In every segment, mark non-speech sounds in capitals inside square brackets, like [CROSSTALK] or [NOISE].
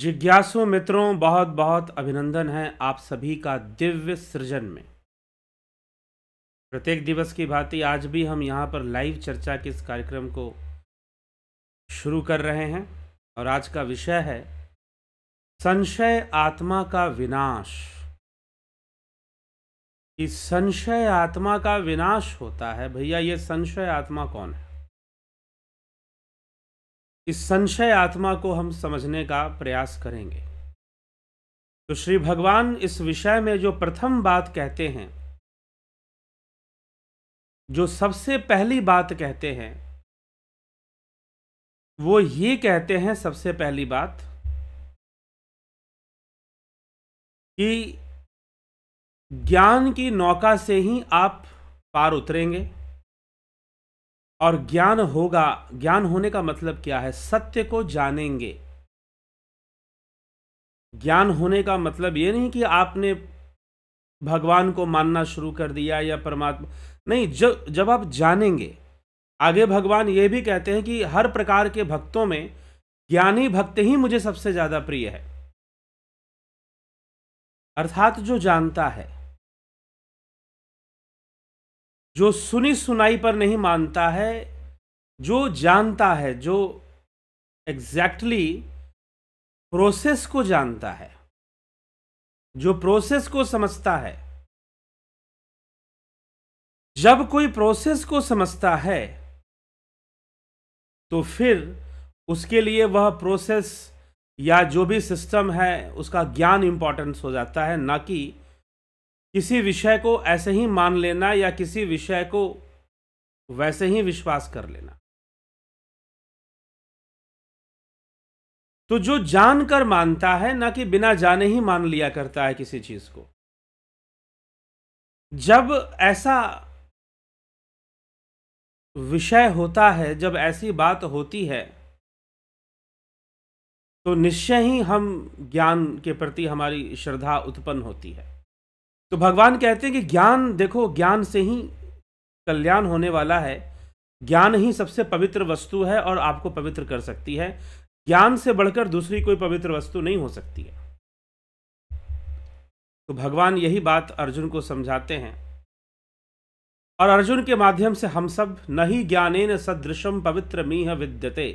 जिज्ञासु मित्रों बहुत बहुत अभिनंदन है आप सभी का दिव्य सृजन में प्रत्येक दिवस की भांति आज भी हम यहाँ पर लाइव चर्चा के इस कार्यक्रम को शुरू कर रहे हैं और आज का विषय है संशय आत्मा का विनाश कि संशय आत्मा का विनाश होता है भैया ये संशय आत्मा कौन है इस संशय आत्मा को हम समझने का प्रयास करेंगे तो श्री भगवान इस विषय में जो प्रथम बात कहते हैं जो सबसे पहली बात कहते हैं वो ये कहते हैं सबसे पहली बात कि ज्ञान की नौका से ही आप पार उतरेंगे और ज्ञान होगा ज्ञान होने का मतलब क्या है सत्य को जानेंगे ज्ञान होने का मतलब ये नहीं कि आपने भगवान को मानना शुरू कर दिया या परमात्मा नहीं जब जब आप जानेंगे आगे भगवान ये भी कहते हैं कि हर प्रकार के भक्तों में ज्ञानी भक्त ही मुझे सबसे ज्यादा प्रिय है अर्थात जो जानता है जो सुनी सुनाई पर नहीं मानता है जो जानता है जो एग्जैक्टली प्रोसेस को जानता है जो प्रोसेस को समझता है जब कोई प्रोसेस को समझता है तो फिर उसके लिए वह प्रोसेस या जो भी सिस्टम है उसका ज्ञान इंपॉर्टेंस हो जाता है ना कि किसी विषय को ऐसे ही मान लेना या किसी विषय को वैसे ही विश्वास कर लेना तो जो जानकर मानता है ना कि बिना जाने ही मान लिया करता है किसी चीज को जब ऐसा विषय होता है जब ऐसी बात होती है तो निश्चय ही हम ज्ञान के प्रति हमारी श्रद्धा उत्पन्न होती है तो भगवान कहते हैं कि ज्ञान देखो ज्ञान से ही कल्याण होने वाला है ज्ञान ही सबसे पवित्र वस्तु है और आपको पवित्र कर सकती है ज्ञान से बढ़कर दूसरी कोई पवित्र वस्तु नहीं हो सकती है तो भगवान यही बात अर्जुन को समझाते हैं और अर्जुन के माध्यम से हम सब ही ज्ञाने न सदृशम पवित्र मीह विद्यते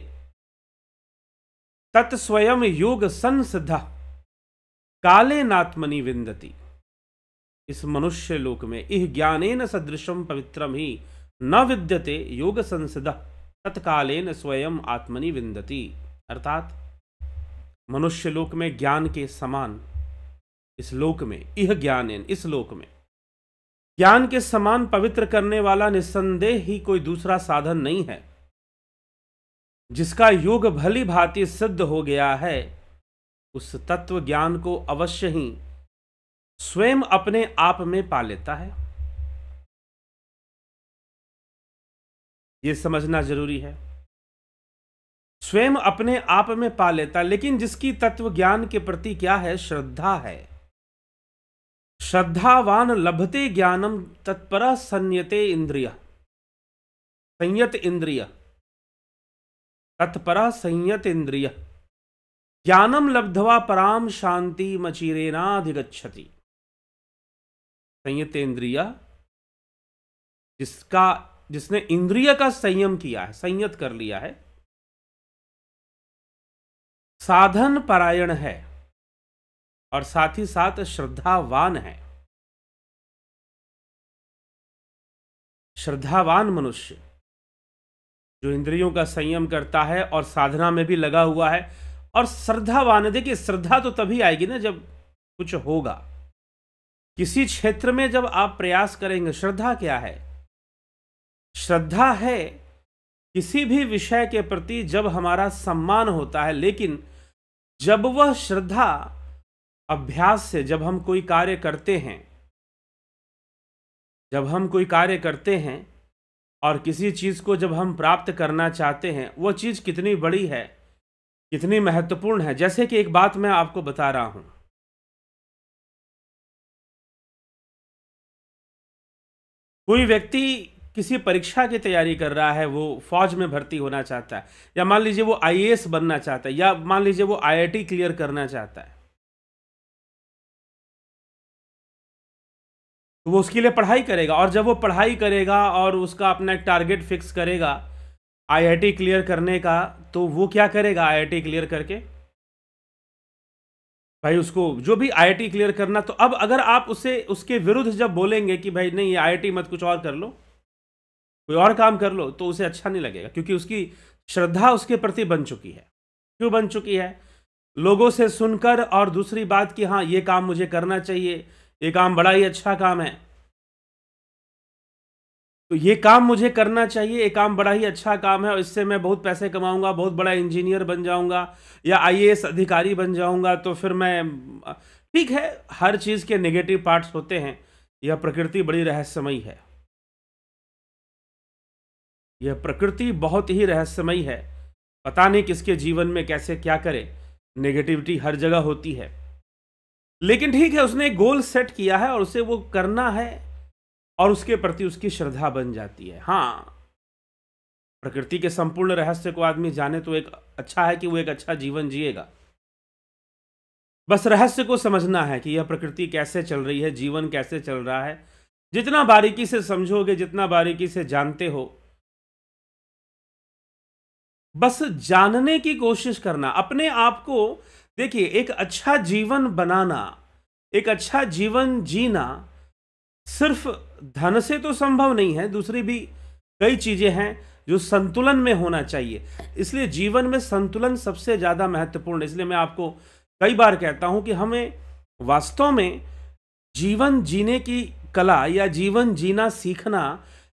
तत्स्वयं योग संसिद्ध काले नात्मनि विंदती इस मनुष्य लोक में इह ज्ञानेन सदृशम पवित्रम ही न विद्यते योग संसद तत्कालेन स्वयं आत्मनि विंदती अर्थात मनुष्य लोक में ज्ञान के समान इस लोक में इह ज्ञानेन इस लोक में ज्ञान के समान पवित्र करने वाला निसंदेह ही कोई दूसरा साधन नहीं है जिसका योग भली भांति सिद्ध हो गया है उस तत्व ज्ञान को अवश्य ही स्वयं अपने आप में पा लेता है ये समझना जरूरी है स्वयं अपने आप में पा लेता लेकिन जिसकी तत्व ज्ञान के प्रति क्या है श्रद्धा है श्रद्धावान लभते ज्ञानम तत्पर संयते इंद्रिय संयत इंद्रिय तत्पर संयत इंद्रिय ज्ञानम लब्धवा पराम शांति मचिरेनाधिगछति संयत इंद्रिया जिसका जिसने इंद्रिय का संयम किया है संयत कर लिया है साधन परायण है और साथ ही साथ श्रद्धावान है श्रद्धावान मनुष्य जो इंद्रियों का संयम करता है और साधना में भी लगा हुआ है और श्रद्धावान देखिए श्रद्धा तो तभी आएगी ना जब कुछ होगा किसी क्षेत्र में जब आप प्रयास करेंगे श्रद्धा क्या है श्रद्धा है किसी भी विषय के प्रति जब हमारा सम्मान होता है लेकिन जब वह श्रद्धा अभ्यास से जब हम कोई कार्य करते हैं जब हम कोई कार्य करते हैं और किसी चीज़ को जब हम प्राप्त करना चाहते हैं वह चीज़ कितनी बड़ी है कितनी महत्वपूर्ण है जैसे कि एक बात मैं आपको बता रहा हूं कोई व्यक्ति किसी परीक्षा की तैयारी कर रहा है वो फौज में भर्ती होना चाहता है या मान लीजिए वो आई बनना चाहता है या मान लीजिए वो आई क्लियर करना चाहता है तो वो उसके लिए पढ़ाई करेगा और जब वो पढ़ाई करेगा और उसका अपना एक टारगेट फिक्स करेगा आईआईटी क्लियर करने का तो वो क्या करेगा आईआईटी क्लियर करके भाई उसको जो भी आईआईटी क्लियर करना तो अब अगर आप उसे उसके विरुद्ध जब बोलेंगे कि भाई नहीं आईआईटी मत कुछ और कर लो कोई और काम कर लो तो उसे अच्छा नहीं लगेगा क्योंकि उसकी श्रद्धा उसके प्रति बन चुकी है क्यों बन चुकी है लोगों से सुनकर और दूसरी बात कि हाँ ये काम मुझे करना चाहिए ये काम बड़ा ही अच्छा काम है तो ये काम मुझे करना चाहिए ये काम बड़ा ही अच्छा काम है और इससे मैं बहुत पैसे कमाऊंगा बहुत बड़ा इंजीनियर बन जाऊंगा या आईएएस अधिकारी बन जाऊंगा तो फिर मैं ठीक है हर चीज़ के नेगेटिव पार्ट्स होते हैं यह प्रकृति बड़ी रहस्यमयी है यह प्रकृति बहुत ही रहस्यमयी है पता नहीं किसके जीवन में कैसे क्या करे नेगेटिविटी हर जगह होती है लेकिन ठीक है उसने गोल सेट किया है और उसे वो करना है और उसके प्रति उसकी श्रद्धा बन जाती है हाँ प्रकृति के संपूर्ण रहस्य को आदमी जाने तो एक अच्छा है कि वो एक अच्छा जीवन जिएगा बस रहस्य को समझना है कि यह प्रकृति कैसे चल रही है जीवन कैसे चल रहा है जितना बारीकी से समझोगे जितना बारीकी से जानते हो बस जानने की कोशिश करना अपने आप को देखिए एक अच्छा जीवन बनाना एक अच्छा जीवन जीना सिर्फ धन से तो संभव नहीं है दूसरी भी कई चीज़ें हैं जो संतुलन में होना चाहिए इसलिए जीवन में संतुलन सबसे ज़्यादा महत्वपूर्ण है इसलिए मैं आपको कई बार कहता हूँ कि हमें वास्तव में जीवन जीने की कला या जीवन जीना सीखना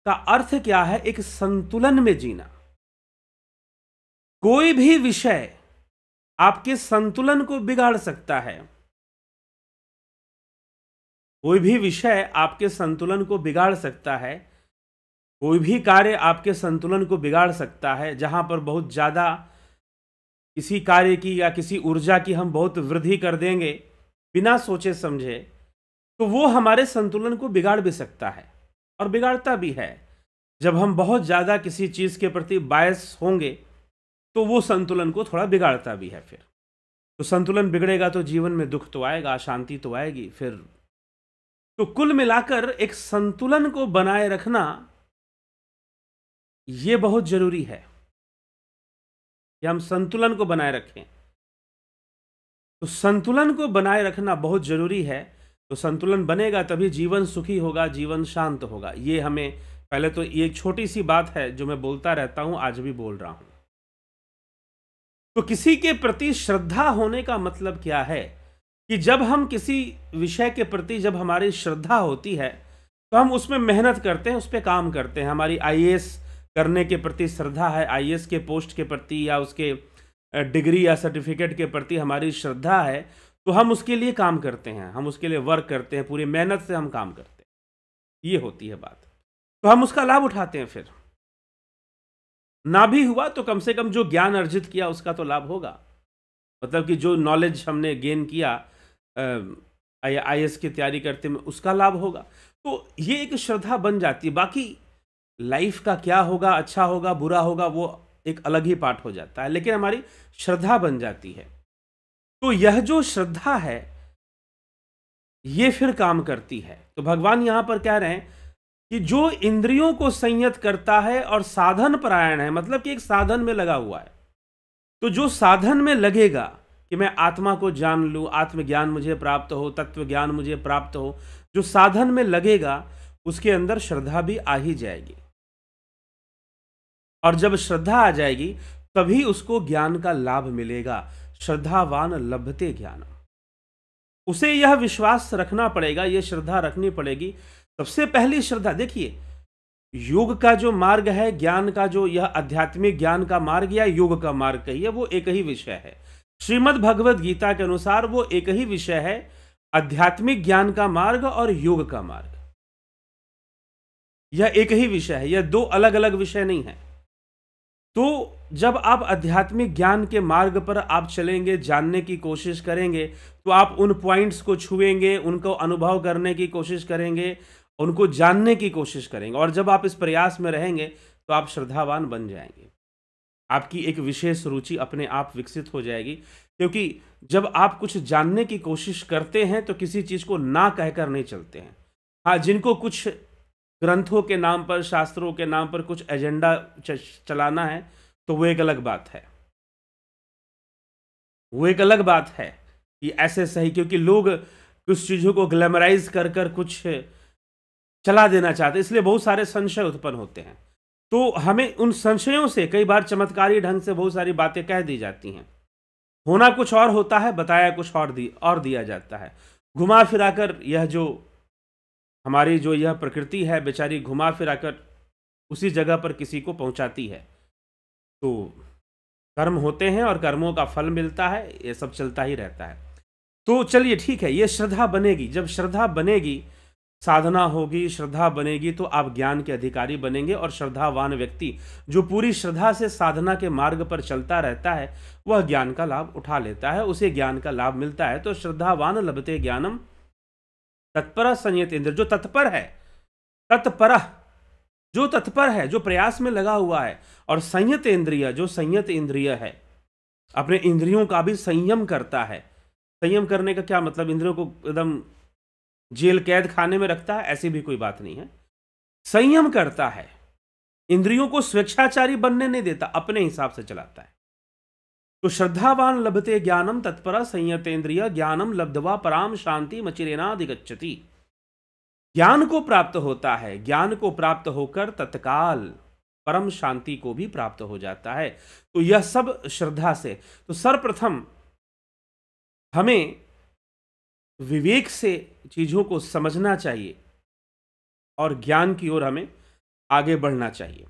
का अर्थ क्या है एक संतुलन में जीना कोई भी विषय आपके संतुलन को बिगाड़ सकता है कोई भी विषय आपके संतुलन को बिगाड़ सकता है कोई भी कार्य आपके संतुलन को बिगाड़ सकता है जहाँ पर बहुत ज़्यादा किसी कार्य की या किसी ऊर्जा की हम बहुत वृद्धि कर देंगे बिना सोचे समझे तो वो हमारे संतुलन को बिगाड़ भी सकता है और बिगाड़ता भी है जब हम बहुत ज़्यादा किसी चीज़ के प्रति बायस होंगे तो वो संतुलन को थोड़ा बिगाड़ता भी है फिर तो संतुलन बिगड़ेगा तो जीवन में दुख तो आएगा अशांति तो आएगी फिर तो कुल मिलाकर एक संतुलन को बनाए रखना यह बहुत जरूरी है कि हम संतुलन को बनाए रखें तो संतुलन को बनाए रखना बहुत जरूरी है तो संतुलन बनेगा तभी जीवन सुखी होगा जीवन शांत होगा ये हमें पहले तो ये छोटी सी बात है जो मैं बोलता रहता हूं आज भी बोल रहा हूं तो किसी के प्रति श्रद्धा होने का मतलब क्या है कि जब हम किसी विषय के प्रति जब हमारी श्रद्धा होती है तो हम उसमें मेहनत करते हैं उस पर काम करते हैं हमारी आई करने के प्रति श्रद्धा है आई के पोस्ट के प्रति या उसके डिग्री या सर्टिफिकेट के प्रति हमारी श्रद्धा है तो हम उसके लिए काम करते हैं हम उसके लिए वर्क करते हैं पूरी मेहनत से हम काम करते हैं ये होती है बात तो हम उसका लाभ उठाते हैं फिर ना भी हुआ तो कम से कम जो ज्ञान अर्जित किया उसका तो लाभ होगा मतलब कि जो नॉलेज हमने गेन किया आई एस की तैयारी करते में उसका लाभ होगा तो ये एक श्रद्धा बन जाती है बाकी लाइफ का क्या होगा अच्छा होगा बुरा होगा वो एक अलग ही पाठ हो जाता है लेकिन हमारी श्रद्धा बन जाती है तो यह जो श्रद्धा है ये फिर काम करती है तो भगवान यहां पर कह रहे हैं कि जो इंद्रियों को संयत करता है और साधन परायण है मतलब कि एक साधन में लगा हुआ है तो जो साधन में लगेगा कि मैं आत्मा को जान लूँ आत्मज्ञान मुझे प्राप्त हो तत्व ज्ञान मुझे प्राप्त हो जो साधन में लगेगा उसके अंदर श्रद्धा भी आ ही जाएगी और जब श्रद्धा आ जाएगी तभी उसको ज्ञान का लाभ मिलेगा श्रद्धावान लभते ज्ञान उसे यह विश्वास रखना पड़ेगा यह श्रद्धा रखनी पड़ेगी सबसे पहली श्रद्धा देखिए योग का जो मार्ग है ज्ञान का जो यह आध्यात्मिक ज्ञान का मार्ग या योग का मार्ग कहिए वो एक ही विषय है श्रीमद् भगवद गीता के अनुसार वो एक ही विषय है आध्यात्मिक ज्ञान का मार्ग और योग का मार्ग यह एक ही विषय है यह दो अलग अलग विषय नहीं है तो जब आप आध्यात्मिक ज्ञान के मार्ग पर आप चलेंगे जानने की कोशिश करेंगे तो आप उन पॉइंट्स को छुएंगे उनको अनुभव करने की कोशिश करेंगे उनको जानने की कोशिश करेंगे और जब आप इस प्रयास में रहेंगे तो आप श्रद्धावान बन जाएंगे आपकी एक विशेष रुचि अपने आप विकसित हो जाएगी क्योंकि जब आप कुछ जानने की कोशिश करते हैं तो किसी चीज़ को ना कहकर नहीं चलते हैं हाँ जिनको कुछ ग्रंथों के नाम पर शास्त्रों के नाम पर कुछ एजेंडा चलाना है तो वो एक अलग बात है वो एक अलग बात है कि ऐसे सही क्योंकि लोग कुछ चीज़ों को ग्लैमराइज कर कर कुछ चला देना चाहते इसलिए बहुत सारे संशय उत्पन्न होते हैं तो हमें उन संशयों से कई बार चमत्कारी ढंग से बहुत सारी बातें कह दी जाती हैं होना कुछ और होता है बताया कुछ और दी और दिया जाता है घुमा फिराकर यह जो हमारी जो यह प्रकृति है बेचारी घुमा फिराकर उसी जगह पर किसी को पहुंचाती है तो कर्म होते हैं और कर्मों का फल मिलता है यह सब चलता ही रहता है तो चलिए ठीक है ये श्रद्धा बनेगी जब श्रद्धा बनेगी साधना होगी श्रद्धा बनेगी तो आप ज्ञान के अधिकारी बनेंगे और श्रद्धावान व्यक्ति जो पूरी श्रद्धा से साधना के मार्ग पर चलता रहता है वह ज्ञान का लाभ उठा लेता है उसे ज्ञान का लाभ मिलता है तो श्रद्धावान लभते ज्ञानम तत्पर संयत इंद्र जो तत्पर है तत्पर जो तत्पर है जो प्रयास में लगा हुआ है और संयत इंद्रिय जो संयत इंद्रिय है अपने इंद्रियों का भी संयम करता है संयम करने का क्या मतलब इंद्रियों को एकदम जेल कैद खाने में रखता है ऐसी भी कोई बात नहीं है संयम करता है इंद्रियों को स्वेच्छाचारी बनने नहीं देता अपने हिसाब से चलाता है तो श्रद्धावान लभते ज्ञानम संयत इंद्रिय ज्ञानम लब्धवा पराम शांति मचिरेनाधिगछति ज्ञान को प्राप्त होता है ज्ञान को प्राप्त होकर तत्काल परम शांति को भी प्राप्त हो जाता है तो यह सब श्रद्धा से तो सर्वप्रथम हमें विवेक से चीज़ों को समझना चाहिए और ज्ञान की ओर हमें आगे बढ़ना चाहिए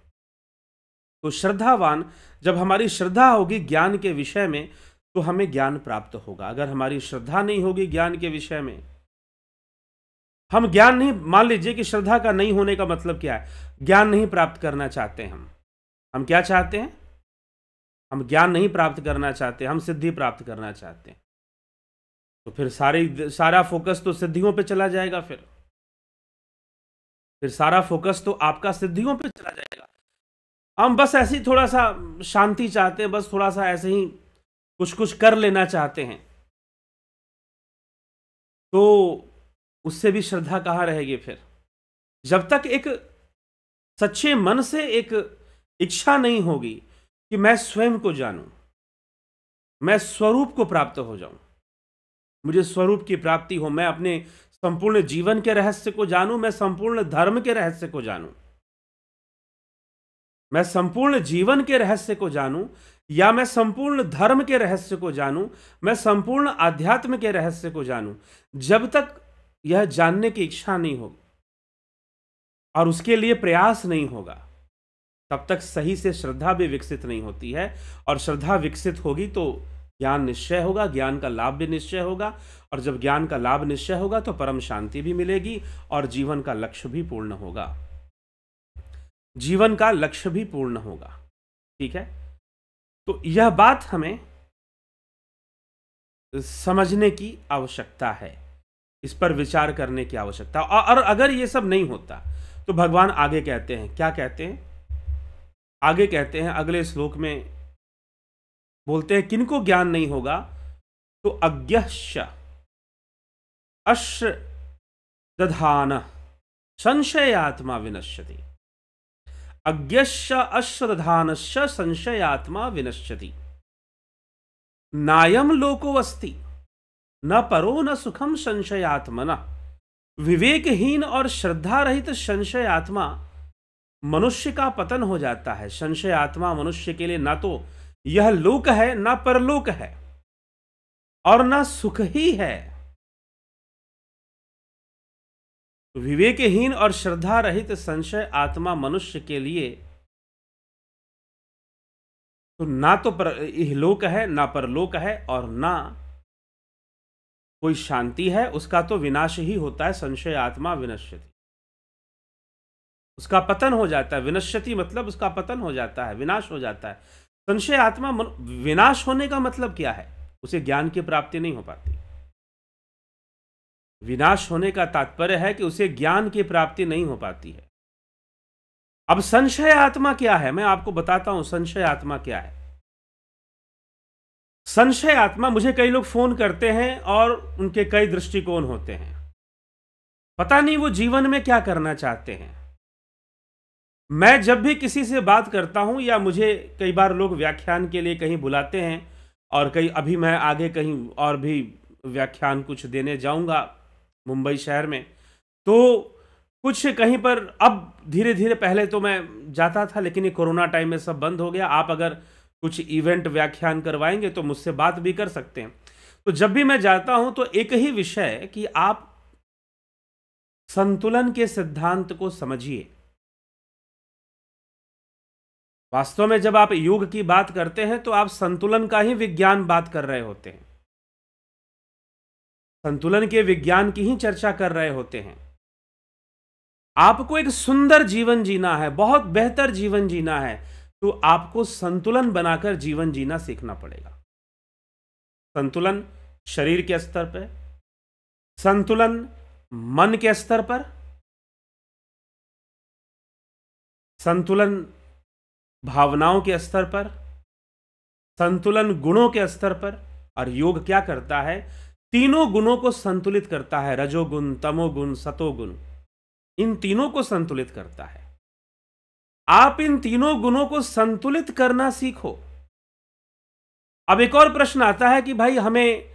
तो श्रद्धावान जब हमारी श्रद्धा होगी ज्ञान के विषय में तो हमें ज्ञान प्राप्त होगा अगर हमारी श्रद्धा नहीं होगी ज्ञान के विषय में हम ज्ञान नहीं मान लीजिए कि श्रद्धा का नहीं होने का मतलब क्या है ज्ञान नहीं प्राप्त करना चाहते हैं हम हम क्या चाहते हैं हम ज्ञान नहीं प्राप्त करना चाहते हम सिद्धि प्राप्त करना चाहते हैं तो फिर सारी सारा फोकस तो सिद्धियों पे चला जाएगा फिर फिर सारा फोकस तो आपका सिद्धियों पे चला जाएगा हम बस ऐसे ही थोड़ा सा शांति चाहते हैं बस थोड़ा सा ऐसे ही कुछ कुछ कर लेना चाहते हैं तो उससे भी श्रद्धा कहाँ रहेगी फिर जब तक एक सच्चे मन से एक इच्छा नहीं होगी कि मैं स्वयं को जानूं मैं स्वरूप को प्राप्त हो जाऊं मुझे स्वरूप की प्राप्ति हो मैं अपने संपूर्ण जीवन के रहस्य को जानूं मैं संपूर्ण धर्म के रहस्य को जानूं मैं संपूर्ण जीवन के रहस्य को जानूं या मैं संपूर्ण धर्म के रहस्य को जानूं मैं संपूर्ण आध्यात्म के रहस्य को जानूं जब तक यह जानने की इच्छा नहीं होगी और उसके लिए प्रयास नहीं होगा तब तक सही से श्रद्धा भी विकसित नहीं होती है और श्रद्धा विकसित होगी तो ज्ञान निश्चय होगा ज्ञान का लाभ भी निश्चय होगा और जब ज्ञान का लाभ निश्चय होगा तो परम शांति भी मिलेगी और जीवन का लक्ष्य भी पूर्ण होगा जीवन का लक्ष्य भी पूर्ण होगा ठीक है तो यह बात हमें समझने की आवश्यकता है इस पर विचार करने की आवश्यकता और अगर यह सब नहीं होता तो भगवान आगे कहते हैं क्या कहते हैं आगे कहते हैं अगले श्लोक में बोलते हैं किनको ज्ञान नहीं होगा तो अज्ञ अश्र दधान संशयात्मा विनश्यति दधान संशय संशयात्मा विनश्यति नायम लोको अस्ति न परो न सुखम संशयात्मना विवेकहीन और श्रद्धा रहित संशय आत्मा मनुष्य का पतन हो जाता है संशय आत्मा मनुष्य के लिए ना तो यह लोक है ना परलोक है और ना सुख ही है तो विवेकहीन और श्रद्धा रहित संशय आत्मा मनुष्य के लिए तो ना तो पर लोक है ना परलोक है और ना कोई शांति है उसका तो विनाश ही होता है संशय आत्मा विनश्यति उसका पतन हो जाता है विनश्यति मतलब उसका पतन हो जाता है विनाश हो जाता है संशय आत्मा विनाश होने का मतलब क्या है उसे ज्ञान की प्राप्ति नहीं हो पाती विनाश होने का तात्पर्य है कि उसे ज्ञान की प्राप्ति नहीं हो पाती है अब संशय आत्मा क्या है मैं आपको बताता हूं संशय आत्मा क्या है संशय आत्मा मुझे कई लोग फोन करते हैं और उनके कई दृष्टिकोण होते हैं पता नहीं वो जीवन में क्या करना चाहते हैं मैं जब भी किसी से बात करता हूं या मुझे कई बार लोग व्याख्यान के लिए कहीं बुलाते हैं और कई अभी मैं आगे कहीं और भी व्याख्यान कुछ देने जाऊंगा मुंबई शहर में तो कुछ कहीं पर अब धीरे धीरे पहले तो मैं जाता था लेकिन ये कोरोना टाइम में सब बंद हो गया आप अगर कुछ इवेंट व्याख्यान करवाएंगे तो मुझसे बात भी कर सकते हैं तो जब भी मैं जाता हूं तो एक ही विषय कि आप संतुलन के सिद्धांत को समझिए वास्तव में जब आप युग की बात करते हैं तो आप संतुलन का ही विज्ञान बात कर रहे होते हैं संतुलन के विज्ञान की ही चर्चा कर रहे होते हैं आपको एक सुंदर जीवन जीना है बहुत बेहतर जीवन जीना है तो आपको संतुलन बनाकर जीवन जीना सीखना पड़ेगा संतुलन शरीर के स्तर पर संतुलन मन के स्तर पर संतुलन भावनाओं के स्तर पर संतुलन गुणों के स्तर पर और योग क्या करता है तीनों गुणों को संतुलित करता है रजोगुण तमोगुण सतोगुण इन तीनों को संतुलित करता है आप इन तीनों गुणों को संतुलित करना सीखो अब एक और प्रश्न आता है कि भाई हमें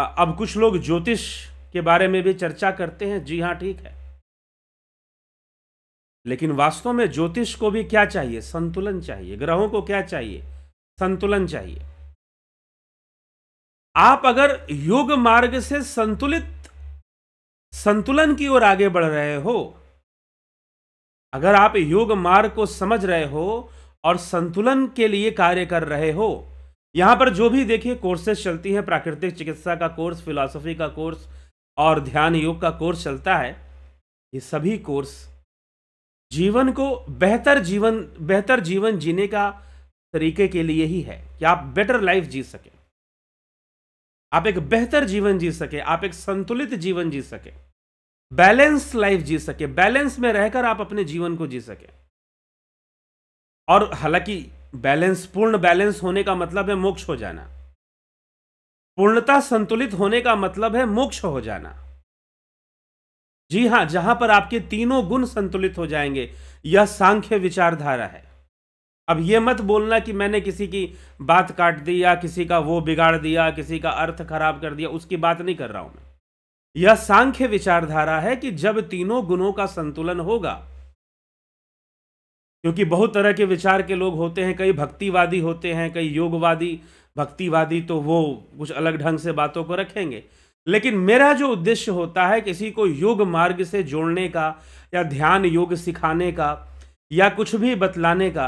अब कुछ लोग ज्योतिष के बारे में भी चर्चा करते हैं जी हां ठीक है लेकिन वास्तव में ज्योतिष को भी क्या चाहिए संतुलन चाहिए ग्रहों को क्या चाहिए संतुलन चाहिए आप अगर योग मार्ग से संतुलित संतुलन की ओर आगे बढ़ रहे हो अगर आप योग मार्ग को समझ रहे हो और संतुलन के लिए कार्य कर रहे हो यहां पर जो भी देखिए कोर्सेस चलती हैं प्राकृतिक चिकित्सा का कोर्स फिलॉसफी का कोर्स और ध्यान योग का कोर्स चलता है ये सभी कोर्स जीवन को बेहतर जीवन बेहतर जीवन जीने का तरीके के लिए ही है कि आप बेटर लाइफ जी सके आप एक बेहतर जीवन जी सके आप एक संतुलित जीवन जी सके बैलेंस लाइफ जी सके बैलेंस में रहकर आप अपने जीवन को जी सके और हालांकि बैलेंस पूर्ण बैलेंस होने का मतलब है मोक्ष हो जाना पूर्णता संतुलित होने का मतलब है मोक्ष हो जाना जी हाँ जहां पर आपके तीनों गुण संतुलित हो जाएंगे यह सांख्य विचारधारा है अब यह मत बोलना कि मैंने किसी की बात काट दी या किसी का वो बिगाड़ दिया किसी का अर्थ खराब कर दिया उसकी बात नहीं कर रहा हूं मैं यह सांख्य विचारधारा है कि जब तीनों गुणों का संतुलन होगा क्योंकि बहुत तरह के विचार के लोग होते हैं कई भक्तिवादी होते हैं कई योगवादी भक्तिवादी तो वो कुछ अलग ढंग से बातों को रखेंगे लेकिन मेरा जो उद्देश्य होता है किसी को योग मार्ग से जोड़ने का या ध्यान योग सिखाने का या कुछ भी बतलाने का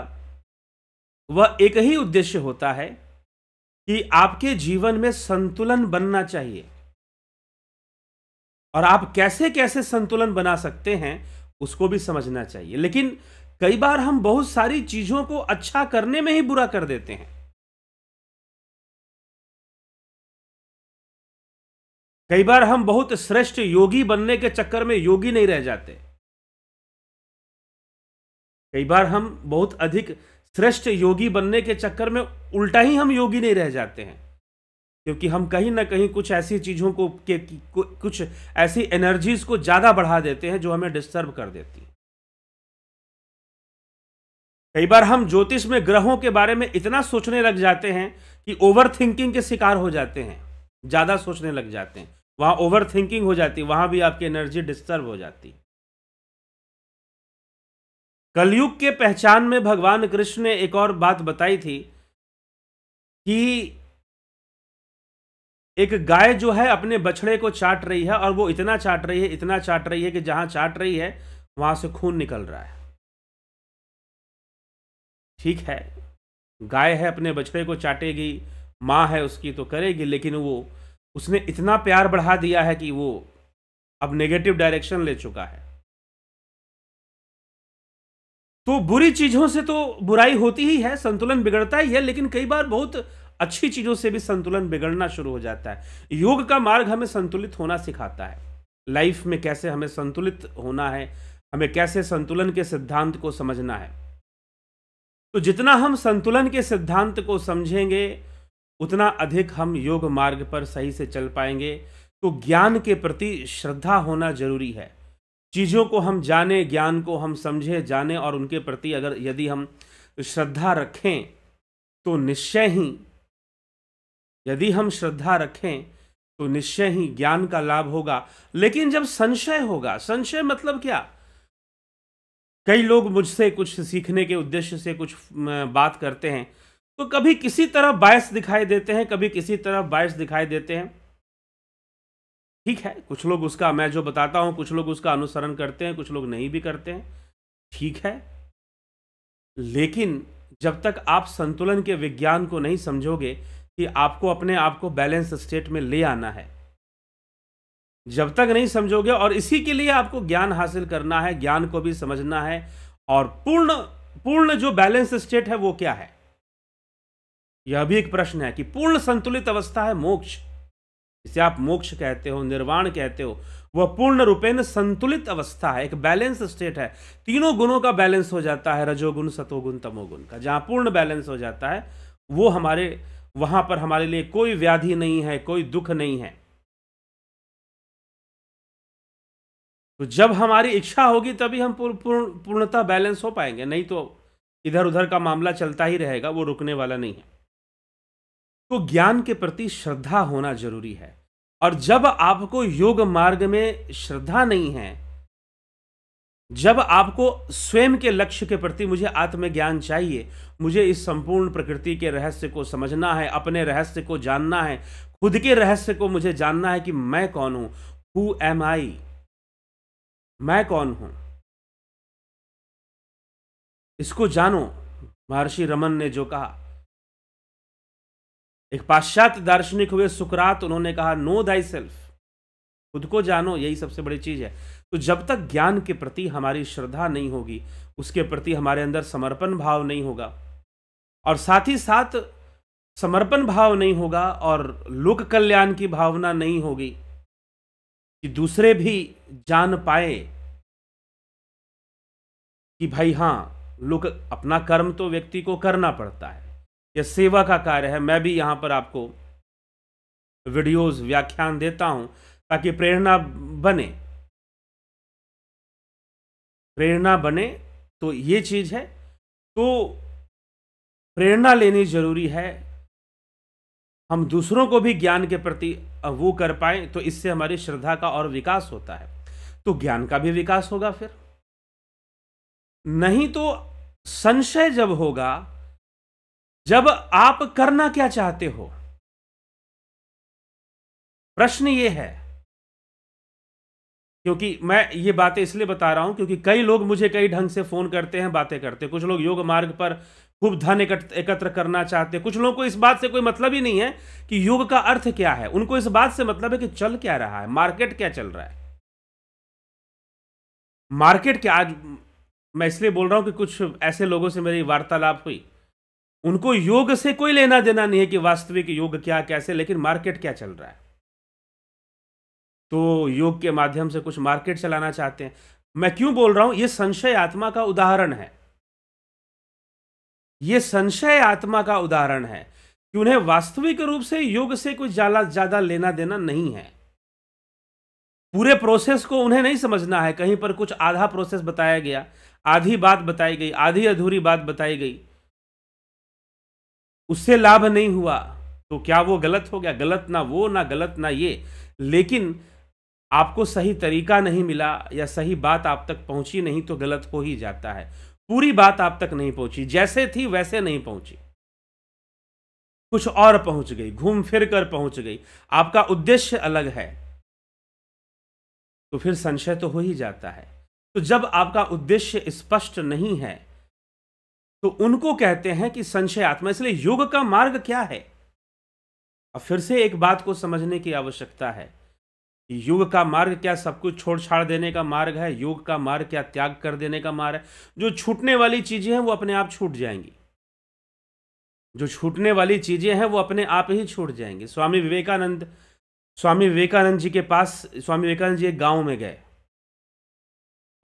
वह एक ही उद्देश्य होता है कि आपके जीवन में संतुलन बनना चाहिए और आप कैसे कैसे संतुलन बना सकते हैं उसको भी समझना चाहिए लेकिन कई बार हम बहुत सारी चीज़ों को अच्छा करने में ही बुरा कर देते हैं कई बार हम बहुत श्रेष्ठ योगी बनने के चक्कर में योगी नहीं रह जाते कई बार हम बहुत अधिक श्रेष्ठ योगी बनने के चक्कर में उल्टा ही हम योगी नहीं रह जाते हैं क्योंकि हम कहीं ना कहीं कुछ ऐसी चीज़ों को के कुछ ऐसी एनर्जीज को ज़्यादा बढ़ा देते हैं जो हमें डिस्टर्ब कर देती है कई बार हम ज्योतिष में ग्रहों के बारे में इतना सोचने लग जाते हैं कि ओवर थिंकिंग के शिकार हो जाते हैं ज़्यादा सोचने लग जाते हैं वहाँ ओवर थिंकिंग हो जाती वहाँ भी आपकी एनर्जी डिस्टर्ब हो जाती कलयुग के पहचान में भगवान कृष्ण ने एक और बात बताई थी कि एक गाय जो है अपने बछड़े को चाट रही है और वो इतना चाट रही है इतना चाट रही है कि जहां चाट रही है वहां से खून निकल रहा है ठीक है गाय है अपने बछड़े को चाटेगी माँ है उसकी तो करेगी लेकिन वो उसने इतना प्यार बढ़ा दिया है कि वो अब नेगेटिव डायरेक्शन ले चुका है तो बुरी चीजों से तो बुराई होती ही है संतुलन बिगड़ता ही है लेकिन कई बार बहुत अच्छी चीजों से भी संतुलन बिगड़ना शुरू हो जाता है योग का मार्ग हमें संतुलित होना सिखाता है लाइफ में कैसे हमें संतुलित होना है हमें कैसे संतुलन के सिद्धांत को समझना है तो जितना हम संतुलन के सिद्धांत को समझेंगे उतना अधिक हम योग मार्ग पर सही से चल पाएंगे तो ज्ञान के प्रति श्रद्धा होना जरूरी है चीज़ों को हम जाने ज्ञान को हम समझे जाने और उनके प्रति अगर यदि हम श्रद्धा रखें तो निश्चय ही यदि हम श्रद्धा रखें तो निश्चय ही ज्ञान का लाभ होगा लेकिन जब संशय होगा संशय मतलब क्या कई लोग मुझसे कुछ सीखने के उद्देश्य से कुछ बात करते हैं तो कभी किसी तरह बायस दिखाई देते हैं कभी किसी तरह बायस दिखाई देते हैं ठीक है कुछ लोग उसका मैं जो बताता हूं कुछ लोग उसका अनुसरण करते हैं कुछ लोग नहीं भी करते हैं ठीक है लेकिन जब तक आप संतुलन के विज्ञान को नहीं समझोगे कि आपको अपने आप को बैलेंस स्टेट में ले आना है जब तक नहीं समझोगे और इसी के लिए आपको ज्ञान हासिल करना है ज्ञान को भी समझना है और पूर्ण पूर्ण जो बैलेंस स्टेट है वो क्या है यह भी एक प्रश्न है कि पूर्ण संतुलित अवस्था है मोक्ष जिसे आप मोक्ष कहते हो निर्वाण कहते हो वह पूर्ण रूपेण संतुलित अवस्था है एक बैलेंस स्टेट है तीनों गुणों का बैलेंस हो जाता है रजोगुण सतोगुण तमोगुण का जहां पूर्ण बैलेंस हो जाता है वो हमारे वहां पर हमारे लिए कोई व्याधि नहीं है कोई दुख नहीं है तो जब हमारी इच्छा होगी तभी हम पूर्ण पूर्णतः बैलेंस हो पाएंगे नहीं तो इधर उधर का मामला चलता ही रहेगा वो रुकने वाला नहीं है तो ज्ञान के प्रति श्रद्धा होना जरूरी है और जब आपको योग मार्ग में श्रद्धा नहीं है जब आपको स्वयं के लक्ष्य के प्रति मुझे आत्मज्ञान चाहिए मुझे इस संपूर्ण प्रकृति के रहस्य को समझना है अपने रहस्य को जानना है खुद के रहस्य को मुझे जानना है कि मैं कौन हूं हु एम आई मैं कौन हूं इसको जानो महर्षि रमन ने जो कहा एक पाश्चात्य दार्शनिक हुए सुकरात उन्होंने कहा नो दाई सेल्फ खुद को जानो यही सबसे बड़ी चीज़ है तो जब तक ज्ञान के प्रति हमारी श्रद्धा नहीं होगी उसके प्रति हमारे अंदर समर्पण भाव नहीं होगा और साथ ही साथ समर्पण भाव नहीं होगा और लोक कल्याण की भावना नहीं होगी कि दूसरे भी जान पाए कि भाई हाँ लोक अपना कर्म तो व्यक्ति को करना पड़ता है यह सेवा का कार्य है मैं भी यहाँ पर आपको वीडियोस व्याख्यान देता हूं ताकि प्रेरणा बने प्रेरणा बने तो ये चीज है तो प्रेरणा लेनी जरूरी है हम दूसरों को भी ज्ञान के प्रति वो कर पाए तो इससे हमारी श्रद्धा का और विकास होता है तो ज्ञान का भी विकास होगा फिर नहीं तो संशय जब होगा जब आप करना क्या चाहते हो प्रश्न ये है क्योंकि मैं ये बातें इसलिए बता रहा हूं क्योंकि कई लोग मुझे कई ढंग से फोन करते हैं बातें करते हैं कुछ लोग योग मार्ग पर खूब धन एकत्र करना चाहते हैं कुछ लोगों को इस बात से कोई मतलब ही नहीं है कि योग का अर्थ क्या है उनको इस बात से मतलब है कि चल क्या रहा है मार्केट क्या चल रहा है मार्केट क्या आज मैं इसलिए बोल रहा हूं कि कुछ ऐसे लोगों से मेरी वार्तालाप हुई उनको योग से कोई लेना देना नहीं है कि वास्तविक योग क्या कैसे लेकिन मार्केट क्या चल रहा है तो योग के माध्यम से कुछ मार्केट चलाना चाहते हैं मैं क्यों बोल रहा हूं यह संशय आत्मा का उदाहरण है यह संशय आत्मा का उदाहरण है कि उन्हें वास्तविक रूप से योग से कुछ ज्यादा ज्यादा लेना देना नहीं है पूरे प्रोसेस को उन्हें नहीं समझना है कहीं पर कुछ आधा प्रोसेस बताया गया आधी बात बताई गई आधी अधूरी बात बताई गई उससे लाभ नहीं हुआ तो क्या वो गलत हो गया गलत ना वो ना गलत ना ये लेकिन आपको सही तरीका नहीं मिला या सही बात आप तक पहुंची नहीं तो गलत हो ही जाता है पूरी बात आप तक नहीं पहुंची जैसे थी वैसे नहीं पहुंची कुछ और पहुंच गई घूम फिर कर पहुंच गई आपका उद्देश्य अलग है तो फिर संशय तो हो ही जाता है तो जब आपका उद्देश्य स्पष्ट नहीं है तो उनको कहते हैं कि संशय आत्मा इसलिए योग का मार्ग क्या है अब फिर से एक बात को समझने की आवश्यकता है युग का मार्ग क्या सब कुछ छोड़ छाड़ देने का मार्ग है योग का मार्ग क्या त्याग कर देने का मार्ग है जो छूटने वाली चीजें हैं वो अपने आप छूट जाएंगी जो छूटने वाली चीजें हैं वो अपने आप ही छूट जाएंगी स्वामी विवेकानंद स्वामी विवेकानंद जी के पास स्वामी विवेकानंद जी एक गांव में गए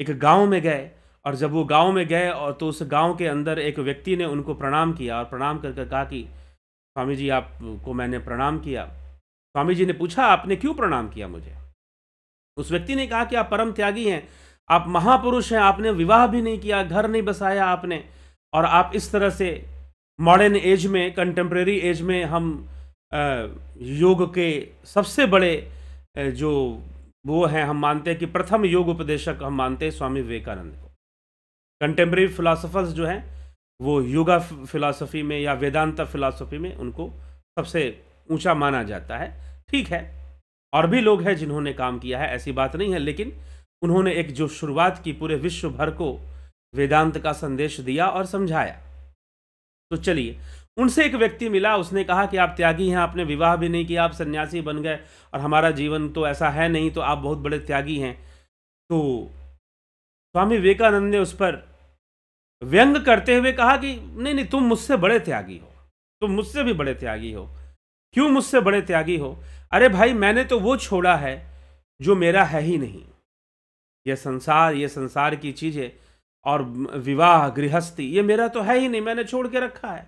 एक गांव में गए और जब वो गांव में गए और तो उस गांव के अंदर एक व्यक्ति ने उनको प्रणाम किया और प्रणाम कर कर कहा कि स्वामी जी आपको मैंने प्रणाम किया स्वामी जी ने पूछा आपने क्यों प्रणाम किया मुझे उस व्यक्ति ने कहा कि आप परम त्यागी हैं आप महापुरुष हैं आपने विवाह भी नहीं किया घर नहीं बसाया आपने और आप इस तरह से मॉडर्न एज में कंटेम्प्रेरी एज में हम योग के सबसे बड़े जो वो हैं हम मानते हैं कि प्रथम योग उपदेशक हम मानते हैं स्वामी विवेकानंद कंटेम्प्रेरी फ़िलासफ़र्स जो हैं वो युगा फिलासफ़ी में या वेदांत फिलासफ़ी में उनको सबसे ऊंचा माना जाता है ठीक है और भी लोग हैं जिन्होंने काम किया है ऐसी बात नहीं है लेकिन उन्होंने एक जो शुरुआत की पूरे विश्व भर को वेदांत का संदेश दिया और समझाया तो चलिए उनसे एक व्यक्ति मिला उसने कहा कि आप त्यागी हैं आपने विवाह भी नहीं किया आप सन्यासी बन गए और हमारा जीवन तो ऐसा है नहीं तो आप बहुत बड़े त्यागी हैं तो स्वामी विवेकानंद ने उस पर व्यंग करते हुए कहा कि नहीं नहीं तुम मुझसे बड़े त्यागी हो तुम मुझसे भी बड़े त्यागी हो क्यों मुझसे बड़े त्यागी हो अरे भाई मैंने तो वो छोड़ा है जो मेरा है ही नहीं यह संसार ये संसार की चीज़ें और विवाह गृहस्थी ये मेरा तो है ही नहीं मैंने छोड़ के रखा है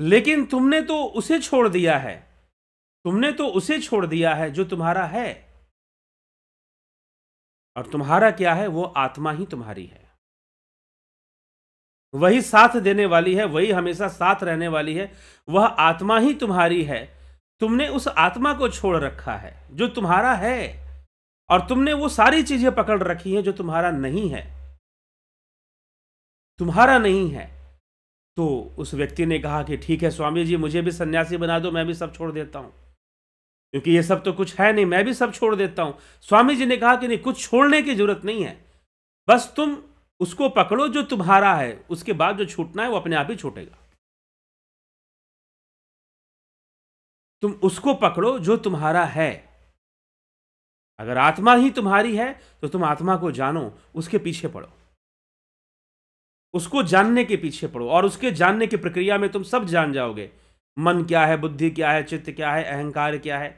लेकिन तुमने तो उसे छोड़ दिया है तुमने तो उसे छोड़ दिया है जो तुम्हारा है और तुम्हारा क्या है वो आत्मा ही तुम्हारी है वही साथ देने वाली है वही हमेशा साथ रहने वाली है वह आत्मा ही तुम्हारी है तुमने उस आत्मा को छोड़ रखा है जो तुम्हारा है और तुमने वो सारी चीजें पकड़ रखी हैं जो तुम्हारा नहीं है तुम्हारा नहीं है तो उस व्यक्ति ने कहा कि ठीक है स्वामी जी मुझे भी सन्यासी बना दो मैं भी सब छोड़ देता हूं क्योंकि ये सब तो कुछ है नहीं मैं भी सब छोड़ देता हूं स्वामी जी ने कहा कि नहीं कुछ छोड़ने की जरूरत नहीं है बस तुम उसको पकड़ो जो तुम्हारा है उसके बाद जो छूटना है वो अपने आप ही छूटेगा तुम उसको पकड़ो जो तुम्हारा है अगर आत्मा ही तुम्हारी है तो तुम आत्मा को जानो उसके पीछे पड़ो उसको जानने के पीछे पड़ो और उसके जानने की प्रक्रिया में तुम सब जान जाओगे मन क्या है बुद्धि क्या है चित्त क्या है अहंकार क्या है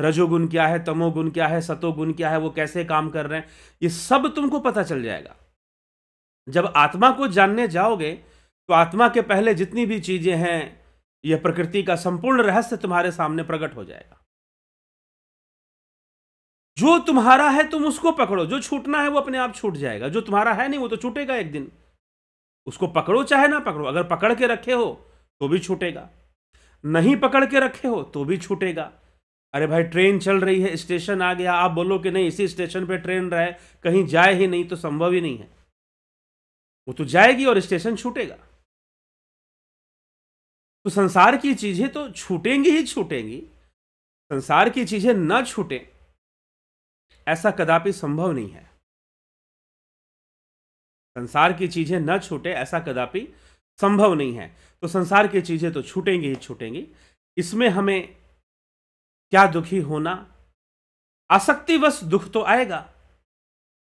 रजोगुण क्या है तमोगुण क्या है सतोगुण क्या है वो कैसे काम कर रहे हैं ये सब तुमको पता चल जाएगा जब आत्मा को जानने जाओगे तो आत्मा के पहले जितनी भी चीजें हैं यह प्रकृति का संपूर्ण रहस्य तुम्हारे सामने प्रकट हो जाएगा जो तुम्हारा है तुम उसको पकड़ो जो छूटना है वो अपने आप छूट जाएगा जो तुम्हारा है नहीं वो तो छूटेगा एक दिन उसको पकड़ो चाहे ना पकड़ो अगर पकड़ के रखे हो तो भी छूटेगा नहीं पकड़ के रखे हो तो भी छूटेगा अरे भाई ट्रेन चल रही है स्टेशन आ गया आप बोलो कि नहीं इसी स्टेशन पे ट्रेन रहे कहीं जाए ही नहीं तो संभव ही नहीं है वो तो जाएगी और स्टेशन छूटेगा तो संसार की चीजें तो छूटेंगी ही छूटेंगी संसार की चीजें ना छूटे ऐसा कदापि संभव नहीं है संसार की चीजें न छूटे ऐसा कदापि संभव नहीं है तो संसार की चीजें तो छूटेंगी ही छूटेंगी इसमें हमें क्या दुखी होना आसक्तिवश दुख तो आएगा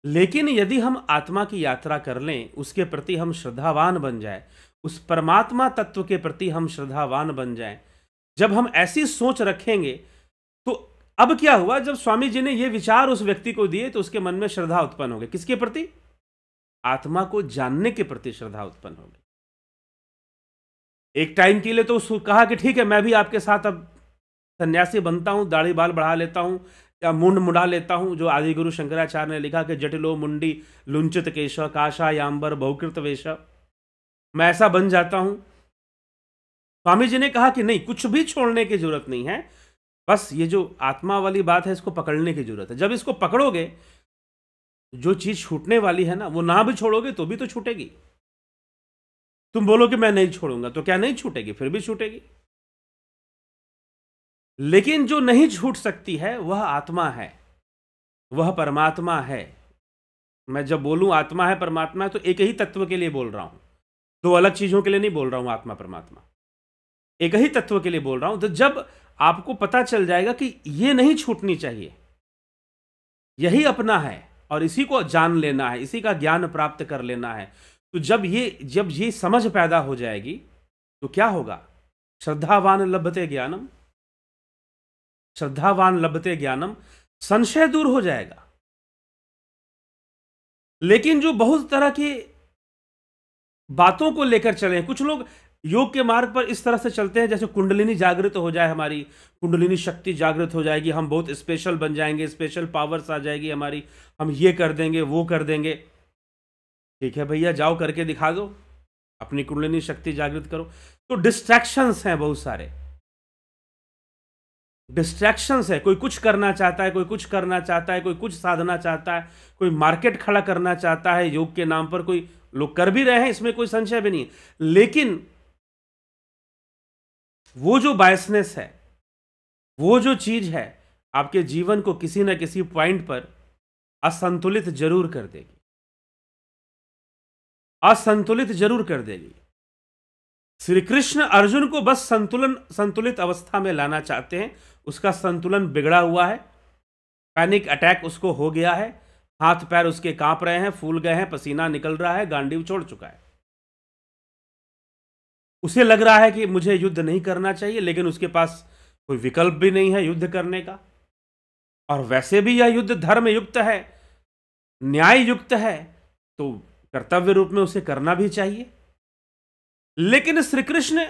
लेकिन यदि हम आत्मा की यात्रा कर लें उसके प्रति हम श्रद्धावान बन जाए उस परमात्मा तत्व के प्रति हम श्रद्धावान बन जाए जब हम ऐसी सोच रखेंगे तो अब क्या हुआ जब स्वामी जी ने यह विचार उस व्यक्ति को दिए तो उसके मन में श्रद्धा उत्पन्न हो किसके प्रति आत्मा को जानने के प्रति श्रद्धा उत्पन्न हो गई एक टाइम के लिए तो उसको कहा कि ठीक है मैं भी आपके साथ अब सन्यासी बनता हूं दाढ़ी बाल बढ़ा लेता हूं का मुंड मुड़ा लेता हूँ जो आदि गुरु शंकराचार्य ने लिखा कि जटिलो मुंडी लुंचित केश काशा यांबर बहुकृत वेश मैं ऐसा बन जाता हूँ स्वामी जी ने कहा कि नहीं कुछ भी छोड़ने की जरूरत नहीं है बस ये जो आत्मा वाली बात है इसको पकड़ने की जरूरत है जब इसको पकड़ोगे जो चीज छूटने वाली है ना वो ना भी छोड़ोगे तो भी तो छूटेगी तुम बोलो कि मैं नहीं छोड़ूंगा तो क्या नहीं छूटेगी फिर भी छूटेगी लेकिन जो नहीं छूट सकती है वह आत्मा है वह परमात्मा है मैं जब बोलूं आत्मा है परमात्मा है तो एक ही तत्व के लिए बोल रहा हूं दो अलग चीजों के लिए नहीं बोल रहा हूं आत्मा परमात्मा एक ही तत्व के लिए बोल रहा हूं तो जब आपको पता चल जाएगा कि यह नहीं छूटनी चाहिए यही अपना है और इसी को जान लेना है इसी का ज्ञान प्राप्त कर लेना है तो जब ये जब ये समझ पैदा हो जाएगी तो क्या होगा श्रद्धावान लभते ज्ञानम श्रद्धावान लभते ज्ञानम संशय दूर हो जाएगा लेकिन जो बहुत तरह की बातों को लेकर चले कुछ लोग योग के मार्ग पर इस तरह से चलते हैं जैसे कुंडलिनी जागृत हो जाए हमारी कुंडलिनी शक्ति जागृत हो जाएगी हम बहुत स्पेशल बन जाएंगे स्पेशल पावर्स आ जाएगी हमारी हम ये कर देंगे वो कर देंगे ठीक है भैया जाओ करके दिखा दो अपनी कुंडलिनी शक्ति जागृत करो तो डिस्ट्रैक्शंस हैं बहुत सारे डिस्ट्रैक्शंस है कोई कुछ करना चाहता है कोई कुछ करना चाहता है कोई कुछ साधना चाहता है कोई मार्केट खड़ा करना चाहता है योग के नाम पर कोई लोग कर भी रहे हैं इसमें कोई संशय भी नहीं लेकिन वो जो बायसनेस है वो जो चीज़ है आपके जीवन को किसी ना किसी पॉइंट पर असंतुलित जरूर कर देगी असंतुलित जरूर कर देगी श्री कृष्ण अर्जुन को बस संतुलन संतुलित अवस्था में लाना चाहते हैं उसका संतुलन बिगड़ा हुआ है पैनिक अटैक उसको हो गया है हाथ पैर उसके कांप रहे हैं फूल गए हैं पसीना निकल रहा है गांडीव छोड़ चुका है उसे लग रहा है कि मुझे युद्ध नहीं करना चाहिए लेकिन उसके पास कोई विकल्प भी नहीं है युद्ध करने का और वैसे भी यह युद्ध धर्म युक्त है न्याय युक्त है तो कर्तव्य रूप में उसे करना भी चाहिए लेकिन श्री कृष्ण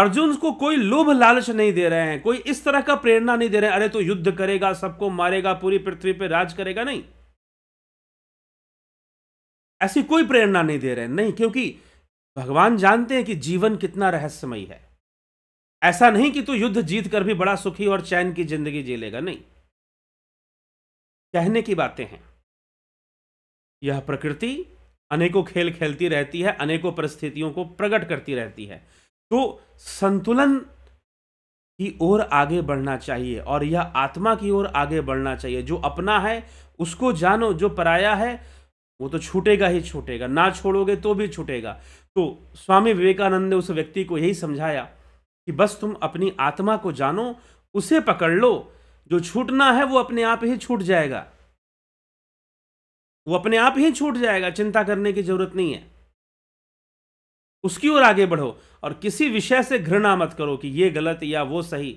अर्जुन को कोई लोभ लालच नहीं दे रहे हैं कोई इस तरह का प्रेरणा नहीं दे रहे हैं अरे तो युद्ध करेगा सबको मारेगा पूरी पृथ्वी पर राज करेगा नहीं ऐसी कोई प्रेरणा नहीं दे रहे हैं नहीं क्योंकि भगवान जानते हैं कि जीवन कितना रहस्यमयी है ऐसा नहीं कि तू युद्ध जीत कर भी बड़ा सुखी और चैन की जिंदगी जी लेगा नहीं कहने की बातें हैं यह प्रकृति अनेकों खेल खेलती रहती है अनेकों परिस्थितियों को प्रकट करती रहती है तो संतुलन की ओर आगे बढ़ना चाहिए और यह आत्मा की ओर आगे बढ़ना चाहिए जो अपना है उसको जानो जो पराया है वो तो छूटेगा ही छूटेगा ना छोड़ोगे तो भी छूटेगा तो स्वामी विवेकानंद ने उस व्यक्ति को यही समझाया कि बस तुम अपनी आत्मा को जानो उसे पकड़ लो जो छूटना है वो अपने आप ही छूट जाएगा वो अपने आप ही छूट जाएगा चिंता करने की जरूरत नहीं है उसकी ओर आगे बढ़ो और किसी विषय से घृणा मत करो कि ये गलत या वो सही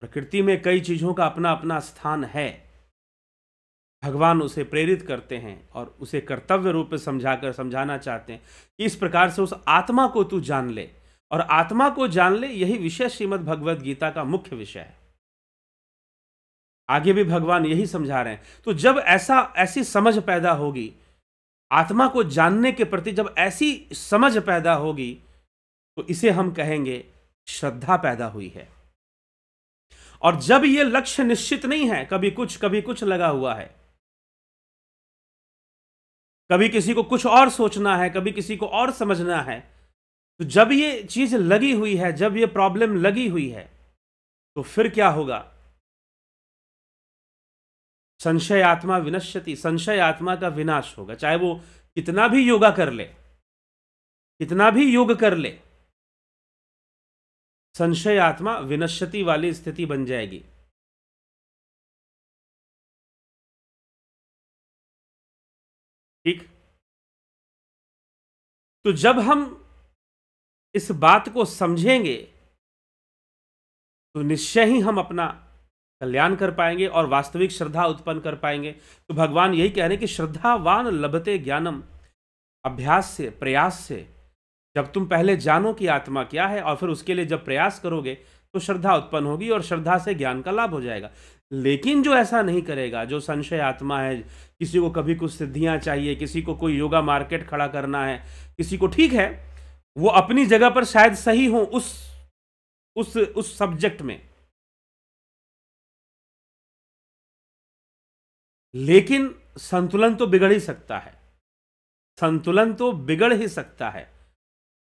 प्रकृति में कई चीज़ों का अपना अपना स्थान है भगवान उसे प्रेरित करते हैं और उसे कर्तव्य रूप में समझाकर समझाना चाहते हैं कि इस प्रकार से उस आत्मा को तू जान ले और आत्मा को जान ले यही विषय श्रीमद भगवद गीता का मुख्य विषय है आगे भी भगवान यही समझा रहे हैं तो जब ऐसा ऐसी समझ पैदा होगी आत्मा को जानने के प्रति जब ऐसी समझ पैदा होगी तो इसे हम कहेंगे श्रद्धा पैदा हुई है और जब यह लक्ष्य निश्चित नहीं है कभी कुछ कभी कुछ लगा हुआ है कभी किसी को कुछ और सोचना है कभी किसी को और समझना है तो जब ये चीज लगी हुई है जब ये प्रॉब्लम लगी हुई है तो फिर क्या होगा संशय आत्मा विनश्यति संशय आत्मा का विनाश होगा चाहे वो कितना भी योगा कर ले कितना भी योग कर ले संशय आत्मा विनश्यति वाली स्थिति बन जाएगी ठीक तो जब हम इस बात को समझेंगे तो निश्चय ही हम अपना कल्याण कर पाएंगे और वास्तविक श्रद्धा उत्पन्न कर पाएंगे तो भगवान यही कह रहे हैं कि श्रद्धावान लभते ज्ञानम अभ्यास से प्रयास से जब तुम पहले जानो कि आत्मा क्या है और फिर उसके लिए जब प्रयास करोगे तो श्रद्धा उत्पन्न होगी और श्रद्धा से ज्ञान का लाभ हो जाएगा लेकिन जो ऐसा नहीं करेगा जो संशय आत्मा है किसी को कभी कुछ सिद्धियाँ चाहिए किसी को कोई योगा मार्केट खड़ा करना है किसी को ठीक है वो अपनी जगह पर शायद सही हो उस उस उस सब्जेक्ट में लेकिन संतुलन तो बिगड़ ही सकता है संतुलन तो बिगड़ ही सकता है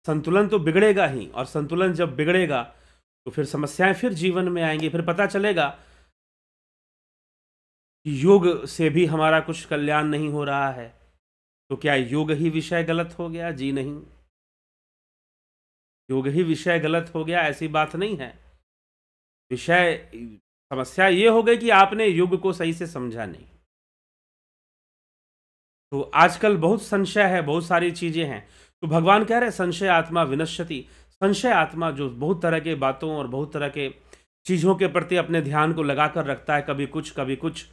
संतुलन तो बिगड़ेगा ही और संतुलन जब बिगड़ेगा तो फिर समस्याएं फिर जीवन में आएंगी फिर पता चलेगा कि योग से भी हमारा कुछ कल्याण नहीं हो रहा है तो क्या योग ही विषय गलत हो गया जी नहीं योग ही विषय गलत हो गया ऐसी बात नहीं है विषय समस्या ये हो गई कि आपने योग को सही से समझा नहीं तो आजकल बहुत संशय है बहुत सारी चीज़ें हैं तो भगवान कह रहे हैं संशय आत्मा विनश्यति संशय आत्मा जो बहुत तरह के बातों और बहुत तरह के चीज़ों के प्रति अपने ध्यान को लगा कर रखता है कभी कुछ कभी कुछ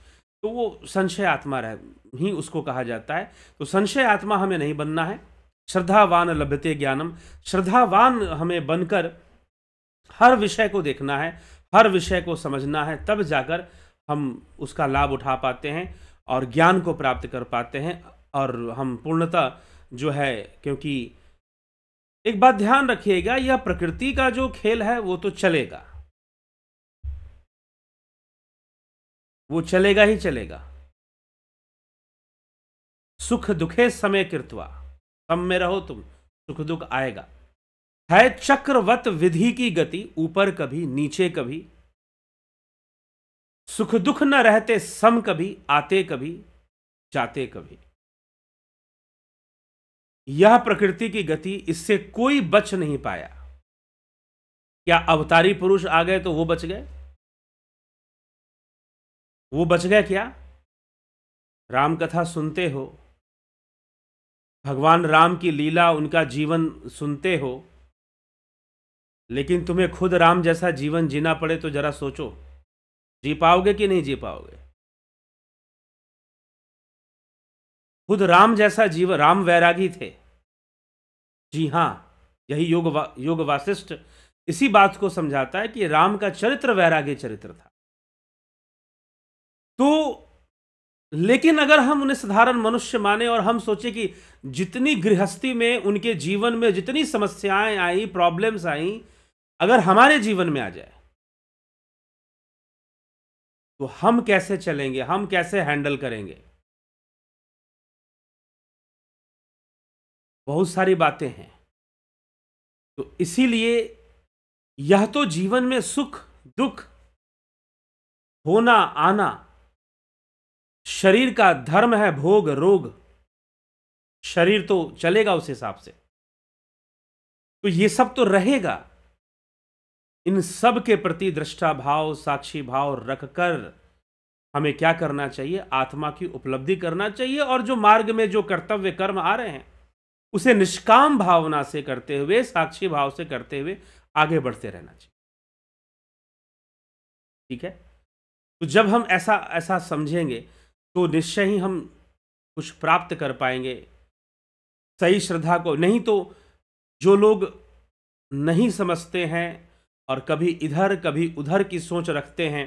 तो वो संशय आत्मा रह ही उसको कहा जाता है तो संशय आत्मा हमें नहीं बनना है श्रद्धावान लभ्यते ज्ञानम श्रद्धावान हमें बनकर हर विषय को देखना है हर विषय को समझना है तब जाकर हम उसका लाभ उठा पाते हैं और ज्ञान को प्राप्त कर पाते हैं और हम पूर्णतः जो है क्योंकि एक बात ध्यान रखिएगा यह प्रकृति का जो खेल है वो तो चलेगा वो चलेगा ही चलेगा सुख दुखे समय कृतवा सम में रहो तुम सुख दुख आएगा है चक्रवत विधि की गति ऊपर कभी नीचे कभी सुख दुख न रहते सम कभी आते कभी जाते कभी यह प्रकृति की गति इससे कोई बच नहीं पाया क्या अवतारी पुरुष आ गए तो वो बच गए वो बच गए क्या राम कथा सुनते हो भगवान राम की लीला उनका जीवन सुनते हो लेकिन तुम्हें खुद राम जैसा जीवन जीना पड़े तो जरा सोचो जी पाओगे कि नहीं जी पाओगे खुद राम जैसा जीव राम वैरागी थे जी हां यही योग वा, योग वासिष्ठ इसी बात को समझाता है कि राम का चरित्र वैरागी चरित्र था तो लेकिन अगर हम उन्हें साधारण मनुष्य माने और हम सोचे कि जितनी गृहस्थी में उनके जीवन में जितनी समस्याएं आई प्रॉब्लम्स आई अगर हमारे जीवन में आ जाए तो हम कैसे चलेंगे हम कैसे हैंडल करेंगे बहुत सारी बातें हैं तो इसीलिए यह तो जीवन में सुख दुख होना आना शरीर का धर्म है भोग रोग शरीर तो चलेगा उस हिसाब से तो ये सब तो रहेगा इन सब के प्रति दृष्टा भाव साक्षी भाव रखकर हमें क्या करना चाहिए आत्मा की उपलब्धि करना चाहिए और जो मार्ग में जो कर्तव्य कर्म आ रहे हैं उसे निष्काम भावना से करते हुए साक्षी भाव से करते हुए आगे बढ़ते रहना चाहिए ठीक है तो जब हम ऐसा ऐसा समझेंगे तो निश्चय ही हम कुछ प्राप्त कर पाएंगे सही श्रद्धा को नहीं तो जो लोग नहीं समझते हैं और कभी इधर कभी उधर की सोच रखते हैं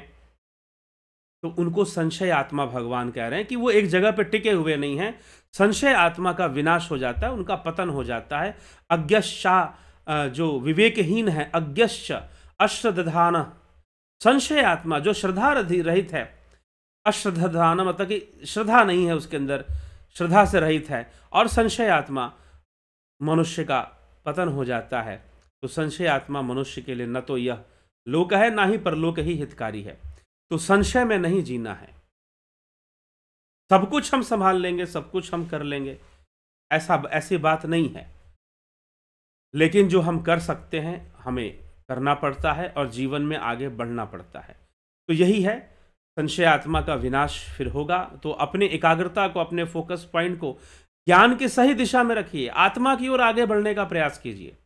तो उनको संशय आत्मा भगवान कह रहे हैं कि वो एक जगह पर टिके हुए नहीं हैं संशय आत्मा का विनाश हो जाता है उनका पतन हो जाता है अज्ञशा जो विवेकहीन है अज्ञश्च अश्रद्धान संशय आत्मा जो श्रद्धा रहित है अश्रद्धान मतलब कि श्रद्धा नहीं है उसके अंदर श्रद्धा से रहित है और संशय आत्मा मनुष्य का पतन हो जाता है तो संशय आत्मा मनुष्य के लिए न तो यह लोक है ना ही परलोक ही हितकारी है तो संशय में नहीं जीना है सब कुछ हम संभाल लेंगे सब कुछ हम कर लेंगे ऐसा ऐसी बात नहीं है लेकिन जो हम कर सकते हैं हमें करना पड़ता है और जीवन में आगे बढ़ना पड़ता है तो यही है संशय आत्मा का विनाश फिर होगा तो अपने एकाग्रता को अपने फोकस पॉइंट को ज्ञान के सही दिशा में रखिए आत्मा की ओर आगे बढ़ने का प्रयास कीजिए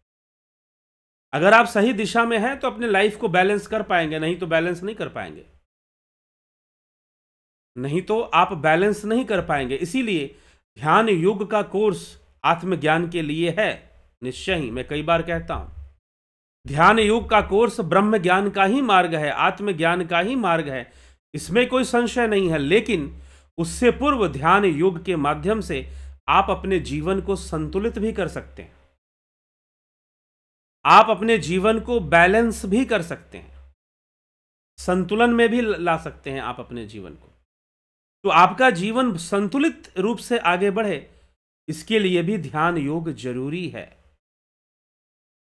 अगर आप सही दिशा में हैं तो अपने लाइफ को बैलेंस कर पाएंगे नहीं तो बैलेंस नहीं कर पाएंगे नहीं तो आप बैलेंस नहीं कर पाएंगे इसीलिए ध्यान योग का कोर्स आत्मज्ञान के लिए है निश्चय ही मैं कई बार कहता हूं ध्यान योग का कोर्स ब्रह्म ज्ञान का ही मार्ग है आत्मज्ञान का ही मार्ग है इसमें कोई संशय नहीं है लेकिन उससे पूर्व ध्यान योग के माध्यम से आप अपने जीवन को संतुलित भी कर सकते हैं आप अपने जीवन को बैलेंस भी कर सकते हैं संतुलन में भी ला सकते हैं आप अपने जीवन को तो आपका जीवन संतुलित रूप से आगे बढ़े इसके लिए भी ध्यान योग जरूरी है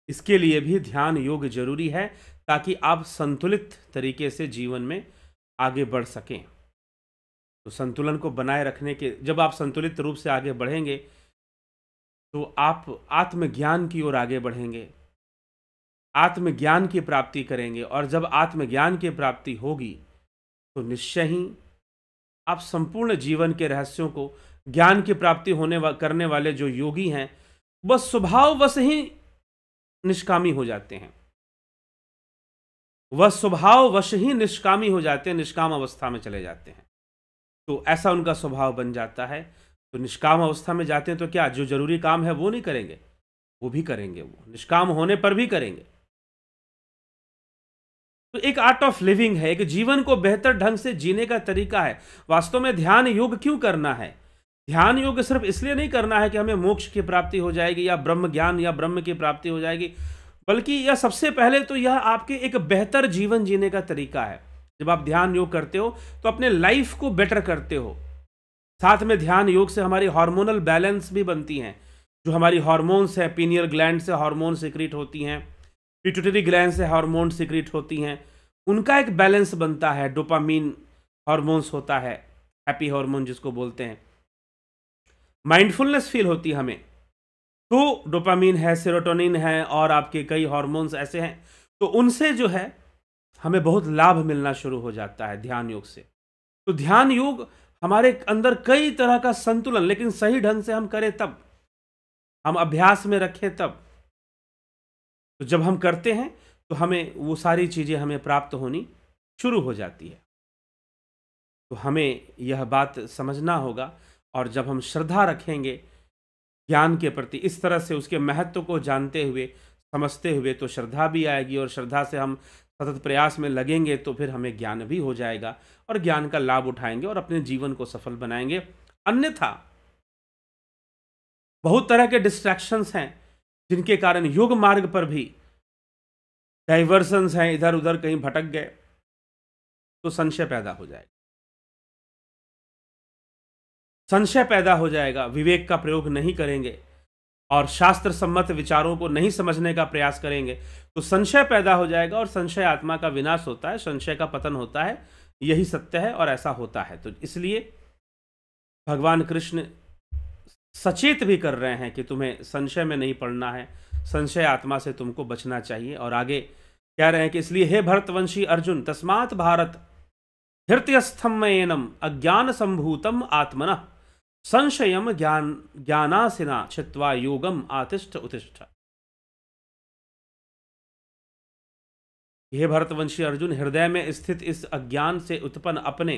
इसके लिए भी ध्यान योग जरूरी है ताकि आप संतुलित तरीके से जीवन में आगे बढ़ सकें तो संतुलन को बनाए रखने के जब आप संतुलित रूप से आगे बढ़ेंगे तो आप आत्मज्ञान की ओर आगे बढ़ेंगे आत्मज्ञान की प्राप्ति करेंगे और जब आत्मज्ञान की प्राप्ति होगी तो निश्चय ही आप संपूर्ण जीवन के रहस्यों को ज्ञान की प्राप्ति होने वा, करने वाले जो योगी हैं वह स्वभाव वश ही निष्कामी हो जाते हैं वह स्वभाव वश ही निष्कामी हो जाते हैं निष्काम अवस्था में चले जाते हैं तो ऐसा उनका स्वभाव बन जाता है तो निष्काम अवस्था में जाते हैं तो क्या जो जरूरी काम है वो नहीं करेंगे वो भी करेंगे वो निष्काम होने पर भी करेंगे तो एक आर्ट ऑफ लिविंग है एक जीवन को बेहतर ढंग से जीने का तरीका है वास्तव में ध्यान योग क्यों करना है ध्यान योग सिर्फ इसलिए नहीं करना है कि हमें मोक्ष की प्राप्ति हो जाएगी या ब्रह्म ज्ञान या ब्रह्म की प्राप्ति हो जाएगी बल्कि यह सबसे पहले तो यह आपके एक बेहतर जीवन जीने का तरीका है जब आप ध्यान योग करते हो तो अपने लाइफ को बेटर करते हो साथ में ध्यान योग से हमारी हार्मोनल बैलेंस भी बनती हैं जो हमारी हार्मोन्स है पीनियर ग्लैंड से हार्मोन सिक्रीट होती हैं पिटूटरी ग्लैंड से हार्मोन सिक्रिट होती हैं उनका एक बैलेंस बनता है डोपामीन हार्मोन्स होता है हैप्पी हार्मोन जिसको बोलते हैं माइंडफुलनेस फील होती है हमें तो डोपामीन है सेरोटोनिन है और आपके कई हार्मोन्स ऐसे हैं तो उनसे जो है हमें बहुत लाभ मिलना शुरू हो जाता है ध्यान योग से तो ध्यान योग हमारे अंदर कई तरह का संतुलन लेकिन सही ढंग से हम करें तब हम अभ्यास में रखें तब तो जब हम करते हैं तो हमें वो सारी चीज़ें हमें प्राप्त होनी शुरू हो जाती है तो हमें यह बात समझना होगा और जब हम श्रद्धा रखेंगे ज्ञान के प्रति इस तरह से उसके महत्व को जानते हुए समझते हुए तो श्रद्धा भी आएगी और श्रद्धा से हम सतत प्रयास में लगेंगे तो फिर हमें ज्ञान भी हो जाएगा और ज्ञान का लाभ उठाएंगे और अपने जीवन को सफल बनाएंगे अन्यथा बहुत तरह के डिस्ट्रैक्शंस हैं जिनके कारण योग मार्ग पर भी डाइवर्सन्स हैं इधर उधर कहीं भटक गए तो संशय पैदा हो जाएगा संशय पैदा हो जाएगा विवेक का प्रयोग नहीं करेंगे और शास्त्र सम्मत विचारों को नहीं समझने का प्रयास करेंगे तो संशय पैदा हो जाएगा और संशय आत्मा का विनाश होता है संशय का पतन होता है यही सत्य है और ऐसा होता है तो इसलिए भगवान कृष्ण सचेत भी कर रहे हैं कि तुम्हें संशय में नहीं पड़ना है संशय आत्मा से तुमको बचना चाहिए और आगे कह रहे हैं कि इसलिए हे भरतवंशी अर्जुन तस्मात भारत हृतयस्थम एनम अज्ञान संभूतम आत्मन संशयम ज्ञान ज्ञानासिना छित्वा योगम आतिष्ठ उतिष्ठ हे भरतवंशी अर्जुन हृदय में स्थित इस अज्ञान से उत्पन्न अपने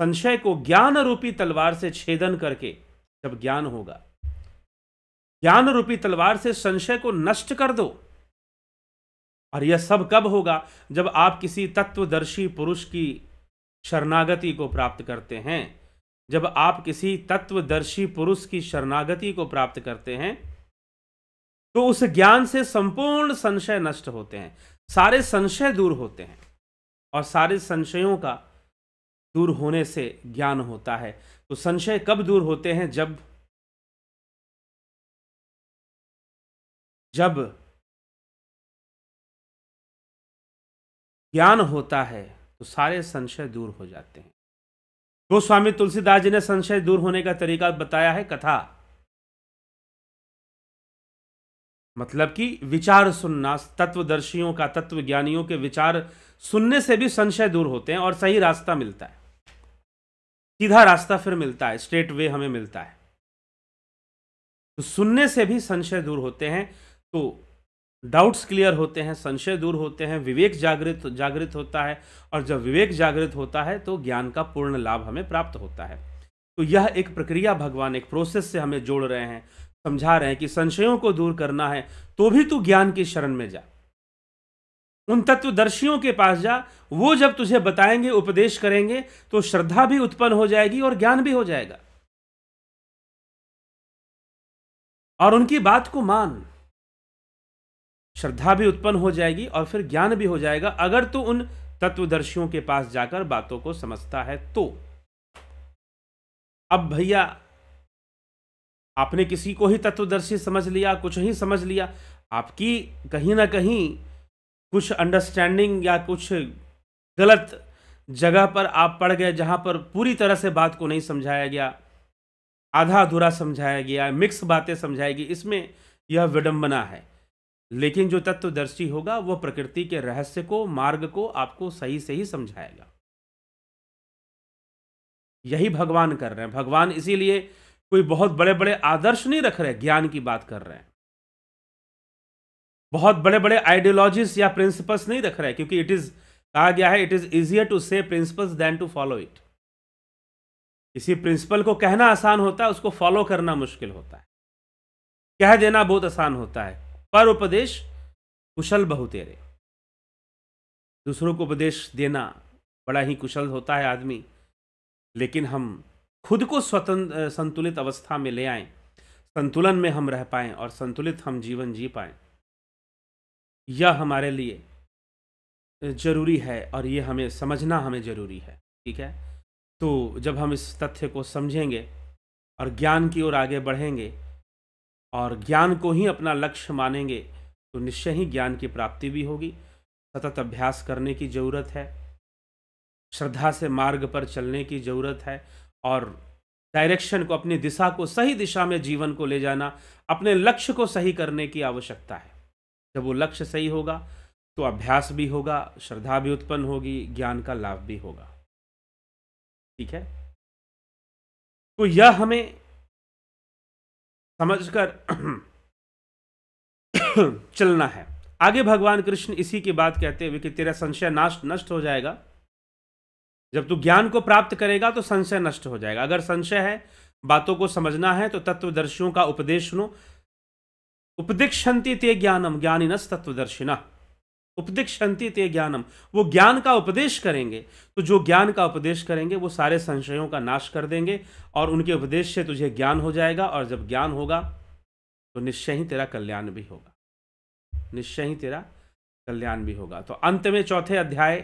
संशय को ज्ञान रूपी तलवार से छेदन करके जब ज्ञान होगा ज्ञान रूपी तलवार से संशय को नष्ट कर दो और यह सब कब होगा जब आप किसी तत्वदर्शी पुरुष की शरणागति को प्राप्त करते हैं जब आप किसी तत्वदर्शी पुरुष की शरणागति को प्राप्त करते हैं तो उस ज्ञान से संपूर्ण संशय नष्ट होते हैं सारे संशय दूर होते हैं और सारे संशयों का दूर होने से ज्ञान होता है तो संशय कब दूर होते हैं जब जब ज्ञान होता है तो सारे संशय दूर हो जाते हैं गोस्वामी तो तुलसीदास जी ने संशय दूर होने का तरीका बताया है कथा मतलब कि विचार सुनना तत्वदर्शियों का तत्व ज्ञानियों के विचार सुनने से भी संशय दूर होते हैं और सही रास्ता मिलता है सीधा रास्ता फिर मिलता है स्ट्रेट वे हमें मिलता है तो सुनने से भी संशय दूर होते हैं तो डाउट्स क्लियर होते हैं संशय दूर होते हैं विवेक जागृत जागृत होता है और जब विवेक जागृत होता है तो ज्ञान का पूर्ण लाभ हमें प्राप्त होता है तो यह एक प्रक्रिया भगवान एक प्रोसेस से हमें जोड़ रहे हैं समझा रहे हैं कि संशयों को दूर करना है तो भी तू ज्ञान की शरण में जा उन तत्वदर्शियों के पास जा वो जब तुझे बताएंगे उपदेश करेंगे तो श्रद्धा भी उत्पन्न हो जाएगी और ज्ञान भी हो जाएगा और उनकी बात को मान श्रद्धा भी उत्पन्न हो जाएगी और फिर ज्ञान भी हो जाएगा अगर तू उन तत्वदर्शियों के पास जाकर बातों को समझता है तो अब भैया आपने किसी को ही तत्वदर्शी समझ लिया कुछ ही समझ लिया आपकी कहीं ना कहीं कुछ अंडरस्टैंडिंग या कुछ गलत जगह पर आप पड़ गए जहां पर पूरी तरह से बात को नहीं समझाया गया आधा अधूरा समझाया गया मिक्स बातें समझाई गई इसमें यह विडम्बना है लेकिन जो तत्वदर्शी होगा वह प्रकृति के रहस्य को मार्ग को आपको सही से ही समझाएगा यही भगवान कर रहे हैं भगवान इसीलिए कोई बहुत बड़े बड़े आदर्श नहीं रख रहे ज्ञान की बात कर रहे हैं बहुत बड़े बड़े आइडियोलॉजीज या प्रिंसिपल्स नहीं रख रहे हैं क्योंकि इट इज़ कहा गया है it is easier to say principles than to follow it किसी प्रिंसिपल को कहना आसान होता है उसको फॉलो करना मुश्किल होता है कह देना बहुत आसान होता है पर उपदेश कुशल बहुतेरे दूसरों को उपदेश देना बड़ा ही कुशल होता है आदमी लेकिन हम खुद को स्वतंत्र संतुलित अवस्था में ले आए संतुलन में हम रह पाए और संतुलित हम जीवन जी पाएं यह हमारे लिए ज़रूरी है और ये हमें समझना हमें ज़रूरी है ठीक है तो जब हम इस तथ्य को समझेंगे और ज्ञान की ओर आगे बढ़ेंगे और ज्ञान को ही अपना लक्ष्य मानेंगे तो निश्चय ही ज्ञान की प्राप्ति भी होगी सतत अभ्यास करने की ज़रूरत है श्रद्धा से मार्ग पर चलने की ज़रूरत है और डायरेक्शन को अपनी दिशा को सही दिशा में जीवन को ले जाना अपने लक्ष्य को सही करने की आवश्यकता है जब वो लक्ष्य सही होगा तो अभ्यास भी होगा श्रद्धा भी उत्पन्न होगी ज्ञान का लाभ भी होगा ठीक है तो यह हमें समझकर [CLEARS THROAT] चलना है आगे भगवान कृष्ण इसी की बात कहते हुए कि तेरा संशय नाश नष्ट हो जाएगा जब तू ज्ञान को प्राप्त करेगा तो संशय नष्ट हो जाएगा अगर संशय है बातों को समझना है तो तत्वदर्शियों का उपदेश सुनो उपदीक्षंति ते ज्ञानम ज्ञानी नत्वदर्शिना उपदीक्षंति ते ज्ञानम वो ज्ञान का उपदेश करेंगे तो जो ज्ञान का उपदेश करेंगे वो सारे संशयों का नाश कर देंगे और उनके उपदेश से तुझे ज्ञान हो जाएगा और जब ज्ञान होगा तो निश्चय ही तेरा कल्याण भी होगा निश्चय ही तेरा कल्याण भी होगा तो अंत में चौथे अध्याय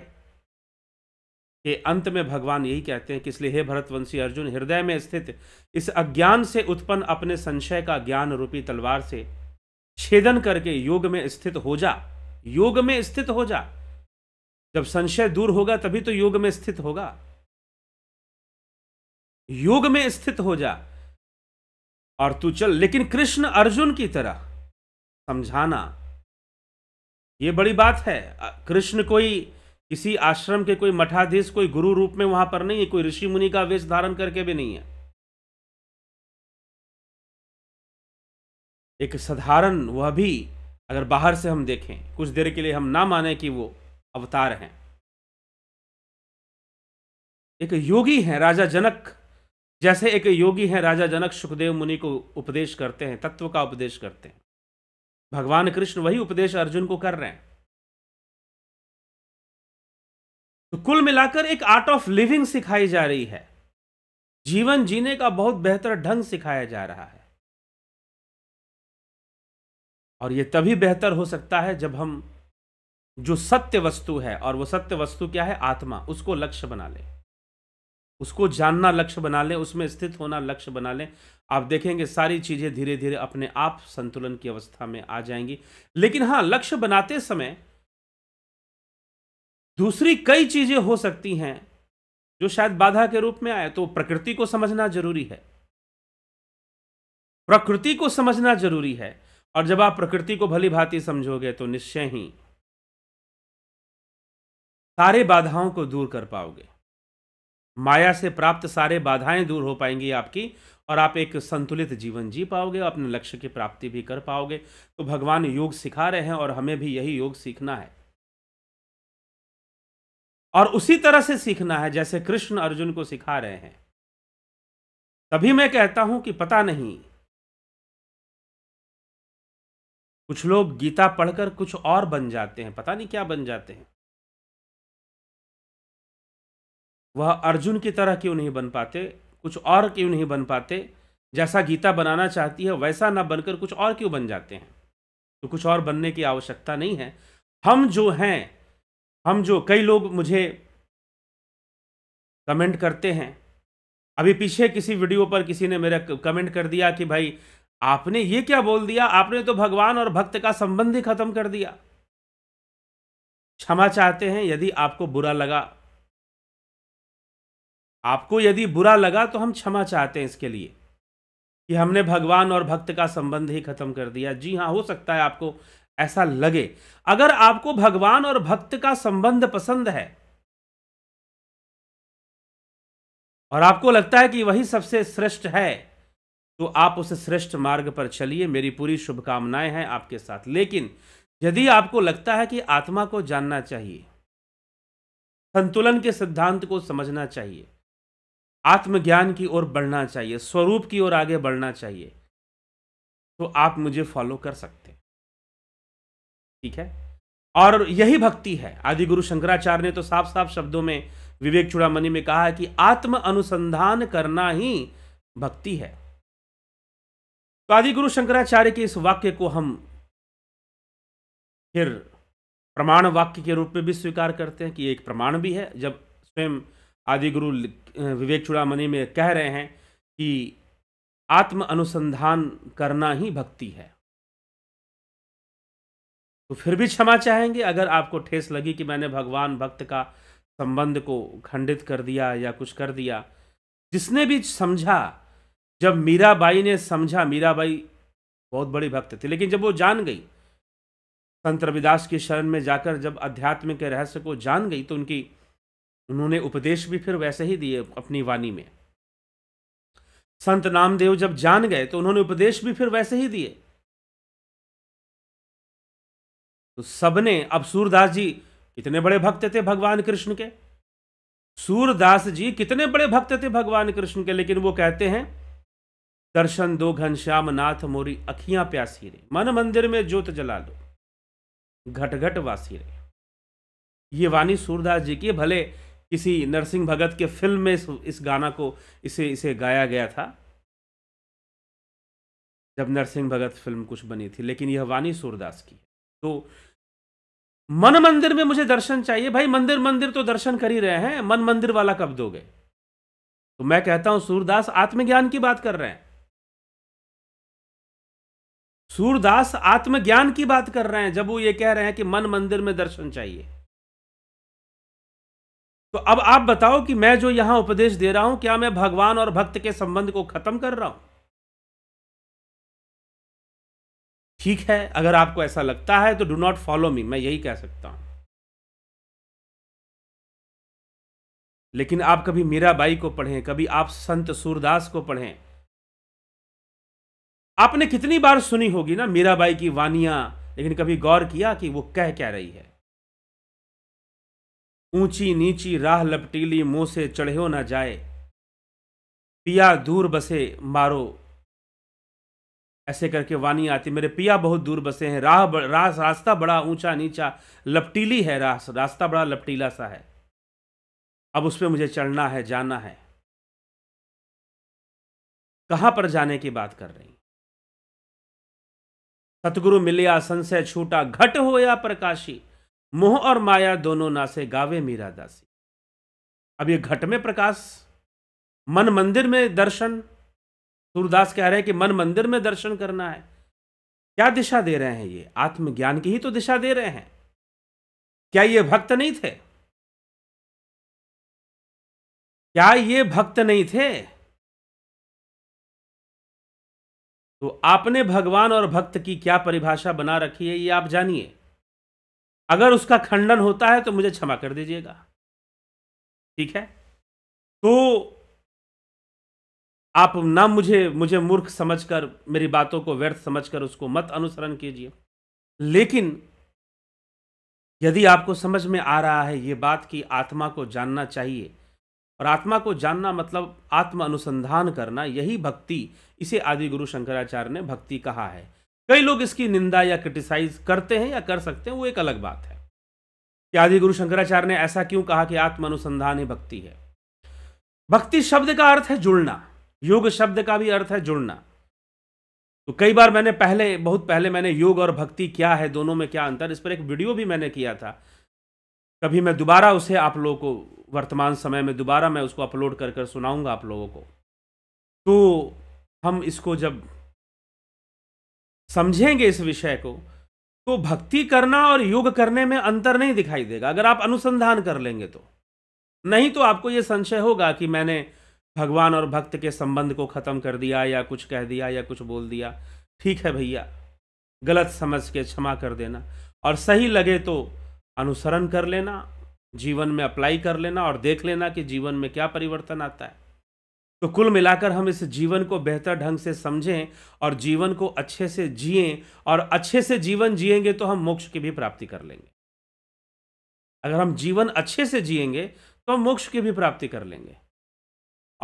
के अंत में भगवान यही कहते हैं कि इसलिए हे भरतवंशी अर्जुन हृदय में स्थित इस अज्ञान से उत्पन्न अपने संशय का ज्ञान रूपी तलवार से छेदन करके योग में स्थित हो जा योग में स्थित हो जा जब संशय दूर होगा तभी तो योग में स्थित होगा योग में स्थित हो जा और तू चल लेकिन कृष्ण अर्जुन की तरह समझाना ये बड़ी बात है कृष्ण कोई किसी आश्रम के कोई मठाधीश कोई गुरु रूप में वहां पर नहीं है कोई ऋषि मुनि का वेश धारण करके भी नहीं है एक साधारण वह भी अगर बाहर से हम देखें कुछ देर के लिए हम ना माने कि वो अवतार हैं एक योगी हैं राजा जनक जैसे एक योगी हैं राजा जनक सुखदेव मुनि को उपदेश करते हैं तत्व का उपदेश करते हैं भगवान कृष्ण वही उपदेश अर्जुन को कर रहे हैं तो कुल मिलाकर एक आर्ट ऑफ लिविंग सिखाई जा रही है जीवन जीने का बहुत बेहतर ढंग सिखाया जा रहा है और ये तभी बेहतर हो सकता है जब हम जो सत्य वस्तु है और वो सत्य वस्तु क्या है आत्मा उसको लक्ष्य बना लें उसको जानना लक्ष्य बना लें उसमें स्थित होना लक्ष्य बना लें आप देखेंगे सारी चीज़ें धीरे धीरे अपने आप संतुलन की अवस्था में आ जाएंगी लेकिन हाँ लक्ष्य बनाते समय दूसरी कई चीज़ें हो सकती हैं जो शायद बाधा के रूप में आए तो प्रकृति को समझना जरूरी है प्रकृति को समझना जरूरी है और जब आप प्रकृति को भली भांति समझोगे तो निश्चय ही सारे बाधाओं को दूर कर पाओगे माया से प्राप्त सारे बाधाएं दूर हो पाएंगी आपकी और आप एक संतुलित जीवन जी पाओगे अपने लक्ष्य की प्राप्ति भी कर पाओगे तो भगवान योग सिखा रहे हैं और हमें भी यही योग सीखना है और उसी तरह से सीखना है जैसे कृष्ण अर्जुन को सिखा रहे हैं तभी मैं कहता हूं कि पता नहीं कुछ लोग गीता पढ़कर कुछ और बन जाते हैं पता नहीं क्या बन जाते हैं वह अर्जुन की तरह क्यों नहीं बन पाते कुछ और क्यों नहीं बन पाते जैसा गीता बनाना चाहती है वैसा ना बनकर कुछ और क्यों बन जाते हैं तो कुछ और बनने की आवश्यकता नहीं है हम जो हैं हम जो कई लोग मुझे कमेंट करते हैं अभी पीछे किसी वीडियो पर किसी ने मेरा कमेंट कर दिया कि भाई आपने ये क्या बोल दिया आपने तो भगवान और भक्त का संबंध ही खत्म कर दिया क्षमा चाहते हैं यदि आपको बुरा लगा आपको यदि बुरा लगा तो हम क्षमा चाहते हैं इसके लिए कि हमने भगवान और भक्त का संबंध ही खत्म कर दिया जी हां हो सकता है आपको ऐसा लगे अगर आपको भगवान और भक्त का संबंध पसंद है और आपको लगता है कि वही सबसे श्रेष्ठ है तो आप उस श्रेष्ठ मार्ग पर चलिए मेरी पूरी शुभकामनाएं हैं आपके साथ लेकिन यदि आपको लगता है कि आत्मा को जानना चाहिए संतुलन के सिद्धांत को समझना चाहिए आत्मज्ञान की ओर बढ़ना चाहिए स्वरूप की ओर आगे बढ़ना चाहिए तो आप मुझे फॉलो कर सकते हैं ठीक है और यही भक्ति है आदि गुरु शंकराचार्य ने तो साफ साफ शब्दों में विवेक चुड़ामणि में कहा है कि आत्म अनुसंधान करना ही भक्ति है तो आदि गुरु शंकराचार्य के इस वाक्य को हम फिर प्रमाण वाक्य के रूप में भी स्वीकार करते हैं कि एक प्रमाण भी है जब स्वयं आदि गुरु विवेक चूड़ामणि में कह रहे हैं कि आत्म अनुसंधान करना ही भक्ति है तो फिर भी क्षमा चाहेंगे अगर आपको ठेस लगी कि मैंने भगवान भक्त का संबंध को खंडित कर दिया या कुछ कर दिया जिसने भी समझा जब मीराबाई ने समझा मीराबाई बहुत बड़ी भक्त थी लेकिन जब वो जान गई संत रविदास की शरण में जाकर जब अध्यात्म के रहस्य को जान गई तो उनकी उन्होंने उपदेश भी फिर वैसे ही दिए अपनी वाणी में संत नामदेव जब जान गए तो उन्होंने उपदेश भी फिर वैसे ही दिए तो सबने अब सूरदास जी कितने बड़े भक्त थे भगवान कृष्ण के सूरदास जी कितने बड़े भक्त थे भगवान कृष्ण के लेकिन वो कहते हैं दर्शन दो घनश्याम नाथ मोरी अखियां प्यासी रे मन मंदिर में ज्योत जला लो घट घट वासी रे ये वाणी सूरदास जी की भले किसी नरसिंह भगत के फिल्म में इस, इस गाना को इसे इसे गाया गया था जब नरसिंह भगत फिल्म कुछ बनी थी लेकिन यह वाणी सूरदास की तो मन मंदिर में मुझे दर्शन चाहिए भाई मंदिर मंदिर तो दर्शन कर ही रहे हैं मन मंदिर वाला कब दोगे तो मैं कहता हूं सूरदास आत्मज्ञान की बात कर रहे हैं सूरदास आत्मज्ञान की बात कर रहे हैं जब वो ये कह रहे हैं कि मन मंदिर में दर्शन चाहिए तो अब आप बताओ कि मैं जो यहां उपदेश दे रहा हूं क्या मैं भगवान और भक्त के संबंध को खत्म कर रहा हूं ठीक है अगर आपको ऐसा लगता है तो डू नॉट फॉलो मी मैं यही कह सकता हूं लेकिन आप कभी मीराबाई को पढ़ें कभी आप संत सूरदास को पढ़ें आपने कितनी बार सुनी होगी ना मीराबाई की वानिया लेकिन कभी गौर किया कि वो कह क्या रही है ऊंची नीची राह लपटीली मुंह से चढ़ो ना जाए पिया दूर बसे मारो ऐसे करके वानी आती मेरे पिया बहुत दूर बसे हैं राह रा, रास्ता बड़ा ऊंचा नीचा लपटीली है रास रास्ता बड़ा लपटीला सा है अब उस पर मुझे चढ़ना है जाना है कहां पर जाने की बात कर रही सतगुरु मिलिया संशय छूटा घट हो या प्रकाशी मोह और माया दोनों नासे गावे मीरा दासी अब ये घट में प्रकाश मन मंदिर में दर्शन सूरदास कह रहे हैं कि मन मंदिर में दर्शन करना है क्या दिशा दे रहे हैं ये आत्मज्ञान की ही तो दिशा दे रहे हैं क्या ये भक्त नहीं थे क्या ये भक्त नहीं थे तो आपने भगवान और भक्त की क्या परिभाषा बना रखी है ये आप जानिए अगर उसका खंडन होता है तो मुझे क्षमा कर दीजिएगा ठीक है तो आप ना मुझे मुझे मूर्ख समझकर मेरी बातों को व्यर्थ समझकर उसको मत अनुसरण कीजिए लेकिन यदि आपको समझ में आ रहा है ये बात कि आत्मा को जानना चाहिए और आत्मा को जानना मतलब आत्म अनुसंधान करना यही भक्ति इसे आदि गुरु शंकराचार्य ने भक्ति कहा है कई लोग इसकी निंदा या क्रिटिसाइज करते हैं या कर सकते हैं वो एक अलग बात है कि आदि गुरु शंकराचार्य ने ऐसा क्यों कहा कि आत्म अनुसंधान ही भक्ति है भक्ति शब्द का अर्थ है जुड़ना योग शब्द का भी अर्थ है जुड़ना तो कई बार मैंने पहले बहुत पहले मैंने योग और भक्ति क्या है दोनों में क्या अंतर इस पर एक वीडियो भी मैंने किया था कभी मैं दोबारा उसे आप लोगों को वर्तमान समय में दोबारा मैं उसको अपलोड कर कर सुनाऊँगा आप लोगों को तो हम इसको जब समझेंगे इस विषय को तो भक्ति करना और योग करने में अंतर नहीं दिखाई देगा अगर आप अनुसंधान कर लेंगे तो नहीं तो आपको ये संशय होगा कि मैंने भगवान और भक्त के संबंध को ख़त्म कर दिया या कुछ कह दिया या कुछ बोल दिया ठीक है भैया गलत समझ के क्षमा कर देना और सही लगे तो अनुसरण कर लेना जीवन में अप्लाई कर लेना और देख लेना कि जीवन में क्या परिवर्तन आता है तो कुल मिलाकर हम इस जीवन को बेहतर ढंग से समझें और जीवन को अच्छे से जिए और अच्छे से जीवन जिएंगे तो हम मोक्ष की भी प्राप्ति कर लेंगे अगर हम जीवन अच्छे से जिएंगे तो हम मोक्ष की भी प्राप्ति कर लेंगे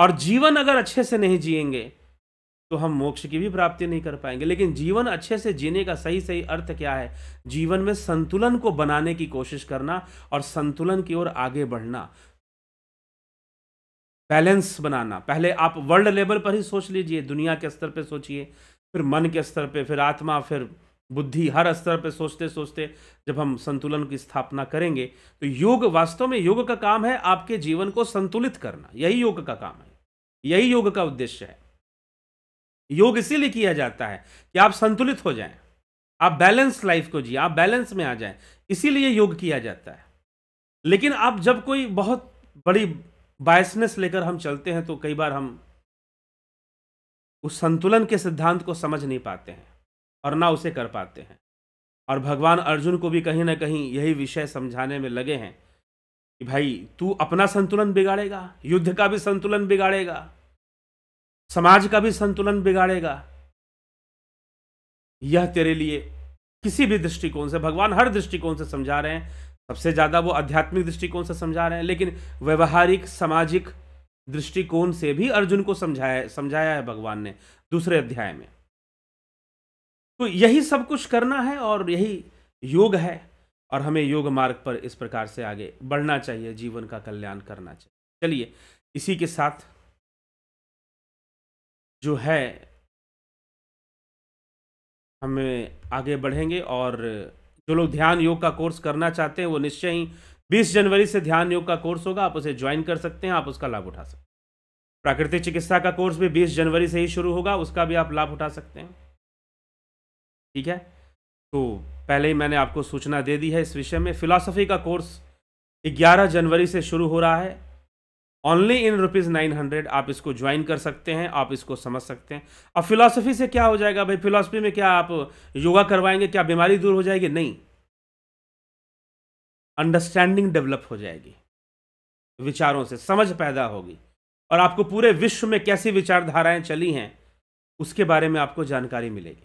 और जीवन अगर अच्छे से नहीं जिएंगे तो हम मोक्ष की भी प्राप्ति नहीं कर पाएंगे लेकिन जीवन अच्छे से जीने का सही सही अर्थ क्या है जीवन में संतुलन को बनाने की कोशिश करना और संतुलन की ओर आगे बढ़ना बैलेंस बनाना पहले आप वर्ल्ड लेवल पर ही सोच लीजिए दुनिया के स्तर पर सोचिए फिर मन के स्तर पर फिर आत्मा फिर बुद्धि हर स्तर पर सोचते सोचते जब हम संतुलन की स्थापना करेंगे तो योग वास्तव में योग का काम है आपके जीवन को संतुलित करना यही योग का काम है यही योग का उद्देश्य है योग इसीलिए किया जाता है कि आप संतुलित हो जाएं आप बैलेंस लाइफ को जी आप बैलेंस में आ जाएं इसीलिए योग किया जाता है लेकिन आप जब कोई बहुत बड़ी बायसनेस लेकर हम चलते हैं तो कई बार हम उस संतुलन के सिद्धांत को समझ नहीं पाते हैं और ना उसे कर पाते हैं और भगवान अर्जुन को भी कहीं ना कहीं यही विषय समझाने में लगे हैं कि भाई तू अपना संतुलन बिगाड़ेगा युद्ध का भी संतुलन बिगाड़ेगा समाज का भी संतुलन बिगाड़ेगा यह तेरे लिए किसी भी दृष्टिकोण से भगवान हर दृष्टिकोण से समझा रहे हैं सबसे ज़्यादा वो आध्यात्मिक दृष्टिकोण से समझा रहे हैं लेकिन व्यवहारिक सामाजिक दृष्टिकोण से भी अर्जुन को समझाया समझाया है भगवान ने दूसरे अध्याय में तो यही सब कुछ करना है और यही योग है और हमें योग मार्ग पर इस प्रकार से आगे बढ़ना चाहिए जीवन का कल्याण करना चाहिए चलिए इसी के साथ जो है हम आगे बढ़ेंगे और जो लोग ध्यान योग का कोर्स करना चाहते हैं वो निश्चय ही 20 जनवरी से ध्यान योग का कोर्स होगा आप उसे ज्वाइन कर सकते हैं आप उसका लाभ उठा सकते हैं प्राकृतिक चिकित्सा का कोर्स भी 20 जनवरी से ही शुरू होगा उसका भी आप लाभ उठा सकते हैं ठीक है तो पहले ही मैंने आपको सूचना दे दी है इस विषय में फिलॉसफी का कोर्स ग्यारह जनवरी से शुरू हो रहा है only in rupees nine hundred आप इसको ज्वाइन कर सकते हैं आप इसको समझ सकते हैं अब फिलोसफी से क्या हो जाएगा भाई फिलोसफी में क्या आप योगा करवाएंगे क्या बीमारी दूर हो जाएगी नहीं अंडरस्टैंडिंग डेवलप हो जाएगी विचारों से समझ पैदा होगी और आपको पूरे विश्व में कैसी विचारधाराएं चली हैं उसके बारे में आपको जानकारी मिलेगी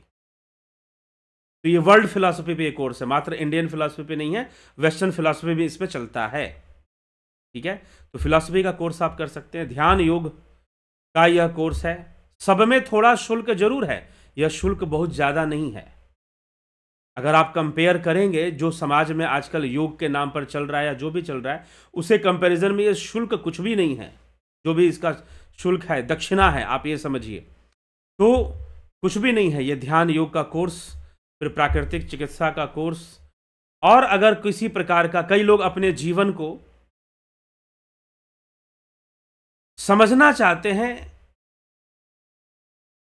तो ये वर्ल्ड फिलासफी पे कोर्स है मात्र इंडियन फिलोसफी पे नहीं है वेस्टर्न फिलोसफी भी इस पर चलता है ठीक है तो फिलॉसफी का कोर्स आप कर सकते हैं ध्यान योग का यह कोर्स है सब में थोड़ा शुल्क जरूर है यह शुल्क बहुत ज़्यादा नहीं है अगर आप कंपेयर करेंगे जो समाज में आजकल योग के नाम पर चल रहा है या जो भी चल रहा है उसे कंपैरिजन में यह शुल्क कुछ भी नहीं है जो भी इसका शुल्क है दक्षिणा है आप ये समझिए तो कुछ भी नहीं है ये ध्यान योग का कोर्स फिर प्राकृतिक चिकित्सा का कोर्स और अगर किसी प्रकार का कई लोग अपने जीवन को समझना चाहते हैं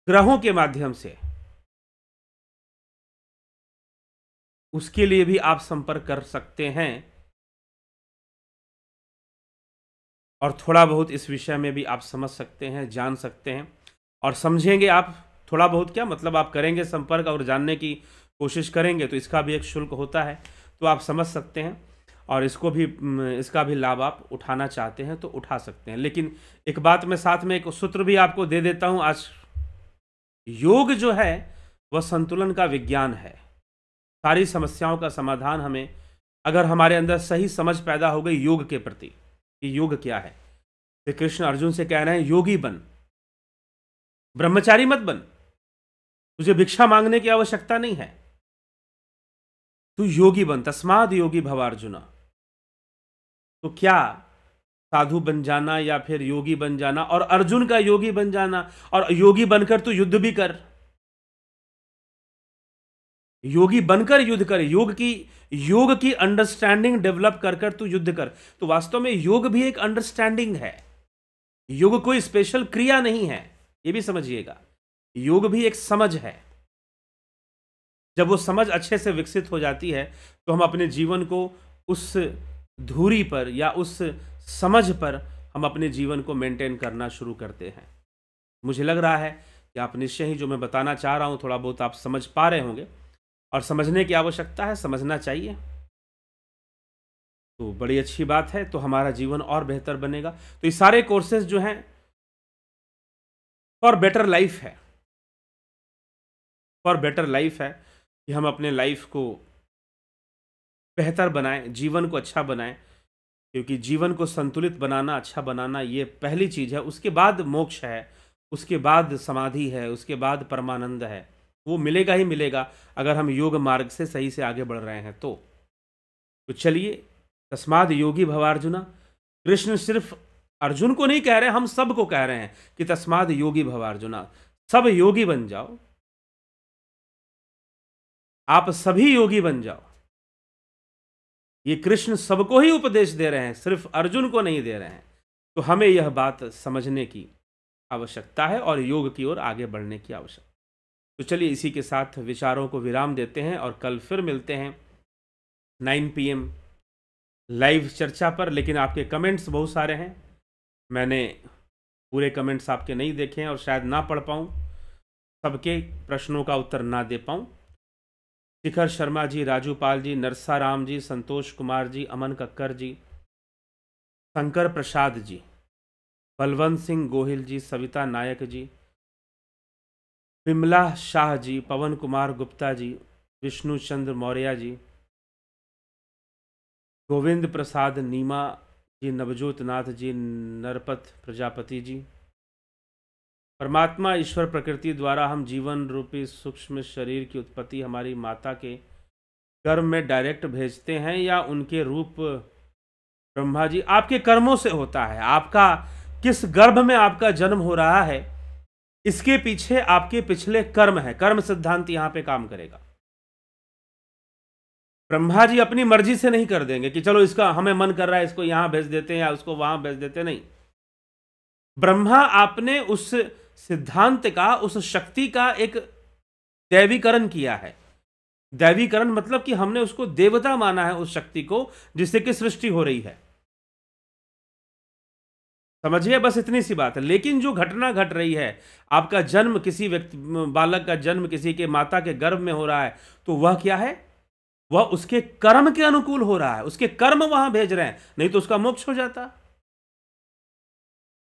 ग्रहों के माध्यम से उसके लिए भी आप संपर्क कर सकते हैं और थोड़ा बहुत इस विषय में भी आप समझ सकते हैं जान सकते हैं और समझेंगे आप थोड़ा बहुत क्या मतलब आप करेंगे संपर्क और जानने की कोशिश करेंगे तो इसका भी एक शुल्क होता है तो आप समझ सकते हैं और इसको भी इसका भी लाभ आप उठाना चाहते हैं तो उठा सकते हैं लेकिन एक बात मैं साथ में एक सूत्र भी आपको दे देता हूं आज योग जो है वह संतुलन का विज्ञान है सारी समस्याओं का समाधान हमें अगर हमारे अंदर सही समझ पैदा हो गई योग के प्रति कि योग क्या है श्री कृष्ण अर्जुन से कह रहे हैं योगी बन ब्रह्मचारी मत बन तुझे भिक्षा मांगने की आवश्यकता नहीं है तू योगी बन तस्माद योगी भवार्जुना तो क्या साधु बन जाना या फिर योगी बन जाना और अर्जुन का योगी बन जाना और योगी बनकर तू युद्ध भी कर योगी बनकर युद्ध कर योग की योग की अंडरस्टैंडिंग डेवलप कर कर तू युद्ध कर तो वास्तव में योग भी एक अंडरस्टैंडिंग है योग कोई स्पेशल क्रिया नहीं है ये भी समझिएगा योग भी एक समझ है जब वो समझ अच्छे से विकसित हो जाती है तो हम अपने जीवन को उस धूरी पर या उस समझ पर हम अपने जीवन को मेंटेन करना शुरू करते हैं मुझे लग रहा है कि आप निश्चय ही जो मैं बताना चाह रहा हूँ थोड़ा बहुत आप समझ पा रहे होंगे और समझने की आवश्यकता है समझना चाहिए तो बड़ी अच्छी बात है तो हमारा जीवन और बेहतर बनेगा तो ये सारे कोर्सेज जो हैं फॉर बेटर लाइफ है फॉर बेटर लाइफ है कि हम अपने लाइफ को बेहतर बनाएं जीवन को अच्छा बनाएं क्योंकि जीवन को संतुलित बनाना अच्छा बनाना ये पहली चीज़ है उसके बाद मोक्ष है उसके बाद समाधि है उसके बाद परमानंद है वो मिलेगा ही मिलेगा अगर हम योग मार्ग से सही से आगे बढ़ रहे हैं तो तो चलिए तस्माद योगी भवार्जुना कृष्ण सिर्फ अर्जुन को नहीं कह रहे हम सब को कह रहे हैं कि तस्माद योगी भवार्जुना सब योगी बन जाओ आप सभी योगी बन जाओ ये कृष्ण सबको ही उपदेश दे रहे हैं सिर्फ अर्जुन को नहीं दे रहे हैं तो हमें यह बात समझने की आवश्यकता है और योग की ओर आगे बढ़ने की आवश्यकता तो चलिए इसी के साथ विचारों को विराम देते हैं और कल फिर मिलते हैं 9 पीएम लाइव चर्चा पर लेकिन आपके कमेंट्स बहुत सारे हैं मैंने पूरे कमेंट्स आपके नहीं देखे हैं और शायद ना पढ़ पाऊँ सबके प्रश्नों का उत्तर ना दे पाऊँ शिखर शर्मा जी राजू पाल जी नरसाराम जी संतोष कुमार जी अमन कक्कर जी शंकर प्रसाद जी बलवंत सिंह गोहिल जी सविता नायक जी विमला शाह जी पवन कुमार गुप्ता जी विष्णु चंद्र मौर्य जी गोविंद प्रसाद नीमा जी नवजोत नाथ जी नरपत प्रजापति जी परमात्मा ईश्वर प्रकृति द्वारा हम जीवन रूपी सूक्ष्म शरीर की उत्पत्ति हमारी माता के कर्म में डायरेक्ट भेजते हैं या उनके रूप ब्रह्मा जी आपके कर्मों से होता है आपका किस गर्भ में आपका जन्म हो रहा है इसके पीछे आपके पिछले कर्म है कर्म सिद्धांत यहां पे काम करेगा ब्रह्मा जी अपनी मर्जी से नहीं कर देंगे कि चलो इसका हमें मन कर रहा है इसको यहां भेज देते हैं या उसको वहां भेज देते नहीं ब्रह्मा आपने उस सिद्धांत का उस शक्ति का एक दैवीकरण किया है दैवीकरण मतलब कि हमने उसको देवता माना है उस शक्ति को जिससे कि सृष्टि हो रही है समझिए बस इतनी सी बात है लेकिन जो घटना घट रही है आपका जन्म किसी व्यक्ति बालक का जन्म किसी के माता के गर्भ में हो रहा है तो वह क्या है वह उसके कर्म के अनुकूल हो रहा है उसके कर्म वहां भेज रहे हैं नहीं तो उसका मोक्ष हो जाता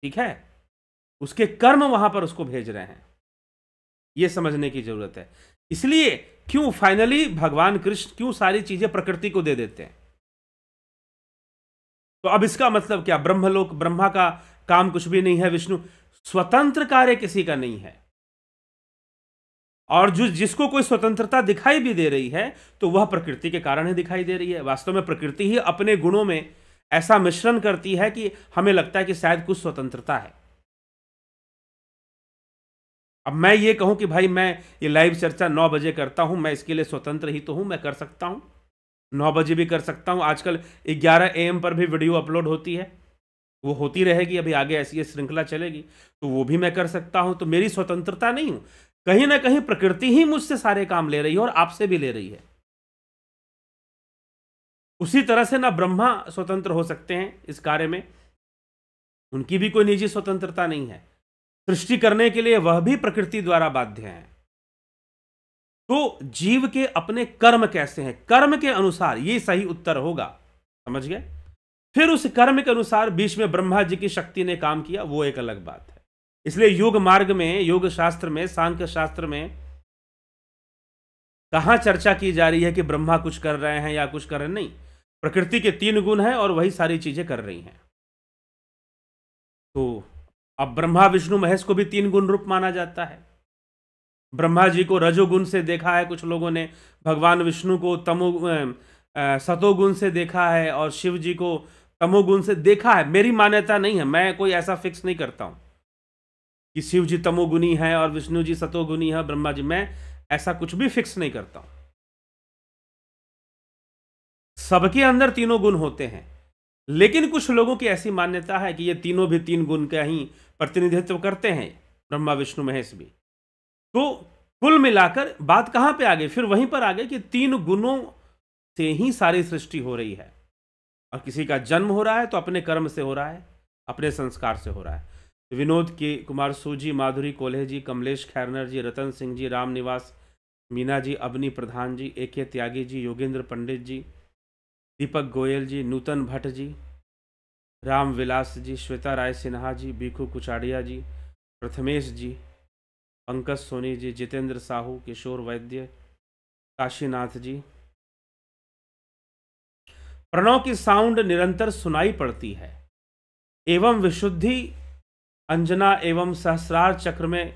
ठीक है उसके कर्म वहां पर उसको भेज रहे हैं ये समझने की जरूरत है इसलिए क्यों फाइनली भगवान कृष्ण क्यों सारी चीजें प्रकृति को दे देते हैं तो अब इसका मतलब क्या ब्रह्मलोक ब्रह्मा का काम कुछ भी नहीं है विष्णु स्वतंत्र कार्य किसी का नहीं है और जो जिसको कोई स्वतंत्रता दिखाई भी दे रही है तो वह प्रकृति के कारण ही दिखाई दे रही है वास्तव में प्रकृति ही अपने गुणों में ऐसा मिश्रण करती है कि हमें लगता है कि शायद कुछ स्वतंत्रता है अब मैं ये कहूँ कि भाई मैं ये लाइव चर्चा नौ बजे करता हूँ मैं इसके लिए स्वतंत्र ही तो हूँ मैं कर सकता हूँ नौ बजे भी कर सकता हूँ आजकल ग्यारह ए पर भी वीडियो अपलोड होती है वो होती रहेगी अभी आगे ऐसी श्रृंखला चलेगी तो वो भी मैं कर सकता हूँ तो मेरी स्वतंत्रता नहीं हूँ कहीं ना कहीं प्रकृति ही मुझसे सारे काम ले रही है और आपसे भी ले रही है उसी तरह से ना ब्रह्मा स्वतंत्र हो सकते हैं इस कार्य में उनकी भी कोई निजी स्वतंत्रता नहीं है सृष्टि करने के लिए वह भी प्रकृति द्वारा बाध्य है तो जीव के अपने कर्म कैसे हैं कर्म के अनुसार ये सही उत्तर होगा समझ गए फिर उस कर्म के अनुसार बीच में ब्रह्मा जी की शक्ति ने काम किया वो एक अलग बात है इसलिए योग मार्ग में योग शास्त्र में सांख्य शास्त्र में कहा चर्चा की जा रही है कि ब्रह्मा कुछ कर रहे हैं या कुछ कर रहे हैं नहीं प्रकृति के तीन गुण हैं और वही सारी चीजें कर रही हैं तो अब ब्रह्मा विष्णु महेश को भी तीन गुण रूप माना जाता है ब्रह्मा जी को रजोगुण से देखा है कुछ लोगों ने भगवान विष्णु को तमो सतोगुण से देखा है और शिव जी को तमोगुण से देखा है मेरी मान्यता नहीं है मैं कोई ऐसा फिक्स नहीं करता हूँ कि शिव जी तमोगुणी है और विष्णु जी सतोगुणी है ब्रह्मा जी मैं ऐसा कुछ भी फिक्स नहीं करता हूँ सबके अंदर तीनों गुण होते हैं लेकिन कुछ लोगों की ऐसी मान्यता है कि ये तीनों भी तीन गुण का ही प्रतिनिधित्व करते हैं ब्रह्मा विष्णु महेश भी तो कुल मिलाकर बात कहाँ पे आ गई फिर वहीं पर आ गई कि तीन गुणों से ही सारी सृष्टि हो रही है और किसी का जन्म हो रहा है तो अपने कर्म से हो रहा है अपने संस्कार से हो रहा है विनोद के कुमार सूजी माधुरी कोल्हे जी कमलेश खैरनर जी रतन सिंह जी रामनिवास मीना जी अवनी प्रधान जी ए के त्यागी जी योगेंद्र पंडित जी दीपक गोयल जी नूतन भट्ट जी राम विलास जी श्वेता राय सिन्हा जी बीखू कुचाड़िया जी प्रथमेश जी पंकज सोनी जी जितेंद्र साहू किशोर वैद्य काशीनाथ जी प्रणव की साउंड निरंतर सुनाई पड़ती है एवं विशुद्धि अंजना एवं सहस्रार चक्र में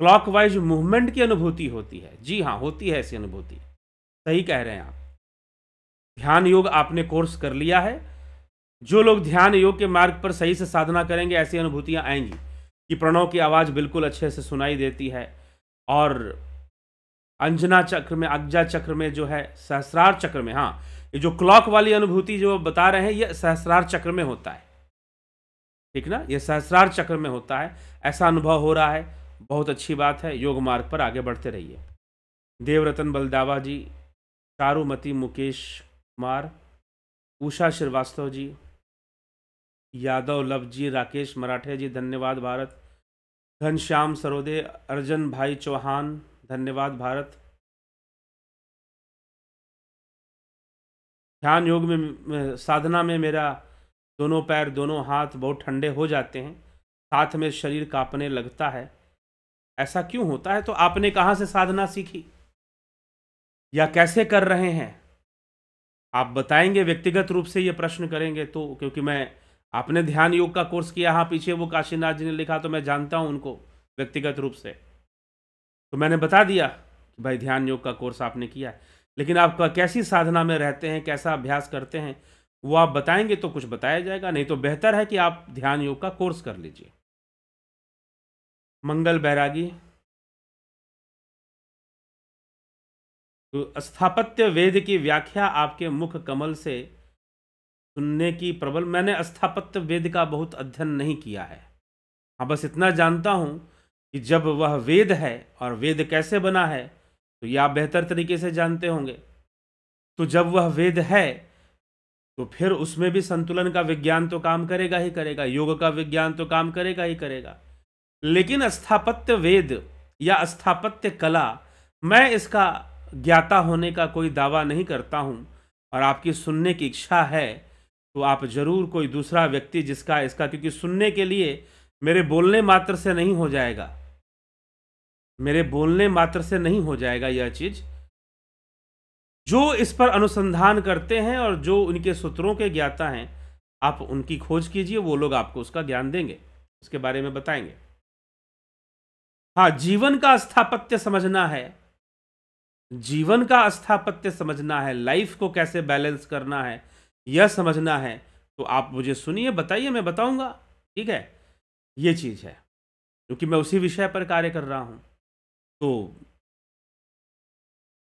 क्लॉकवाइज मूवमेंट की अनुभूति होती है जी हाँ होती है ऐसी अनुभूति सही कह रहे हैं आप ध्यान योग आपने कोर्स कर लिया है जो लोग ध्यान योग के मार्ग पर सही से साधना करेंगे ऐसी अनुभूतियाँ आएंगी कि प्रणव की आवाज़ बिल्कुल अच्छे से सुनाई देती है और अंजना चक्र में अज्ञा चक्र में जो है सहस्रार चक्र में हाँ ये जो क्लॉक वाली अनुभूति जो बता रहे हैं ये सहस्रार चक्र में होता है ठीक ना ये सहस्रार चक्र में होता है ऐसा अनुभव हो रहा है बहुत अच्छी बात है योग मार्ग पर आगे बढ़ते रहिए देवरतन बलदावा जी चारूमती मुकेश कुमार उषा श्रीवास्तव जी यादव लव जी राकेश मराठे जी धन्यवाद भारत घनश्याम सरोदे अर्जन भाई चौहान धन्यवाद भारत ध्यान योग में साधना में मेरा दोनों पैर दोनों हाथ बहुत ठंडे हो जाते हैं साथ में शरीर कांपने लगता है ऐसा क्यों होता है तो आपने कहाँ से साधना सीखी या कैसे कर रहे हैं आप बताएंगे व्यक्तिगत रूप से ये प्रश्न करेंगे तो क्योंकि मैं आपने ध्यान योग का कोर्स किया हाँ पीछे वो काशीनाथ जी ने लिखा तो मैं जानता हूँ उनको व्यक्तिगत रूप से तो मैंने बता दिया कि भाई ध्यान योग का कोर्स आपने किया है लेकिन आप कैसी साधना में रहते हैं कैसा अभ्यास करते हैं वो आप बताएंगे तो कुछ बताया जाएगा नहीं तो बेहतर है कि आप ध्यान योग का कोर्स कर लीजिए मंगल बैरागी तो स्थापत्य वेद की व्याख्या आपके मुख कमल से सुनने की प्रबल मैंने स्थापत्य वेद का बहुत अध्ययन नहीं किया है हाँ बस इतना जानता हूँ कि जब वह वेद है और वेद कैसे बना है तो यह आप बेहतर तरीके से जानते होंगे तो जब वह वेद है तो फिर उसमें भी संतुलन का विज्ञान तो काम करेगा ही करेगा योग का विज्ञान तो काम करेगा ही करेगा लेकिन स्थापत्य वेद या स्थापत्य कला मैं इसका ज्ञाता होने का कोई दावा नहीं करता हूँ और आपकी सुनने की इच्छा है तो आप ज़रूर कोई दूसरा व्यक्ति जिसका इसका क्योंकि सुनने के लिए मेरे बोलने मात्र से नहीं हो जाएगा मेरे बोलने मात्र से नहीं हो जाएगा यह चीज़ जो इस पर अनुसंधान करते हैं और जो उनके सूत्रों के ज्ञाता हैं आप उनकी खोज कीजिए वो लोग आपको उसका ज्ञान देंगे उसके बारे में बताएंगे हाँ जीवन का स्थापत्य समझना है जीवन का स्थापत्य समझना है लाइफ को कैसे बैलेंस करना है यह समझना है तो आप मुझे सुनिए बताइए मैं बताऊंगा ठीक है ये चीज़ है क्योंकि मैं उसी विषय पर कार्य कर रहा हूं तो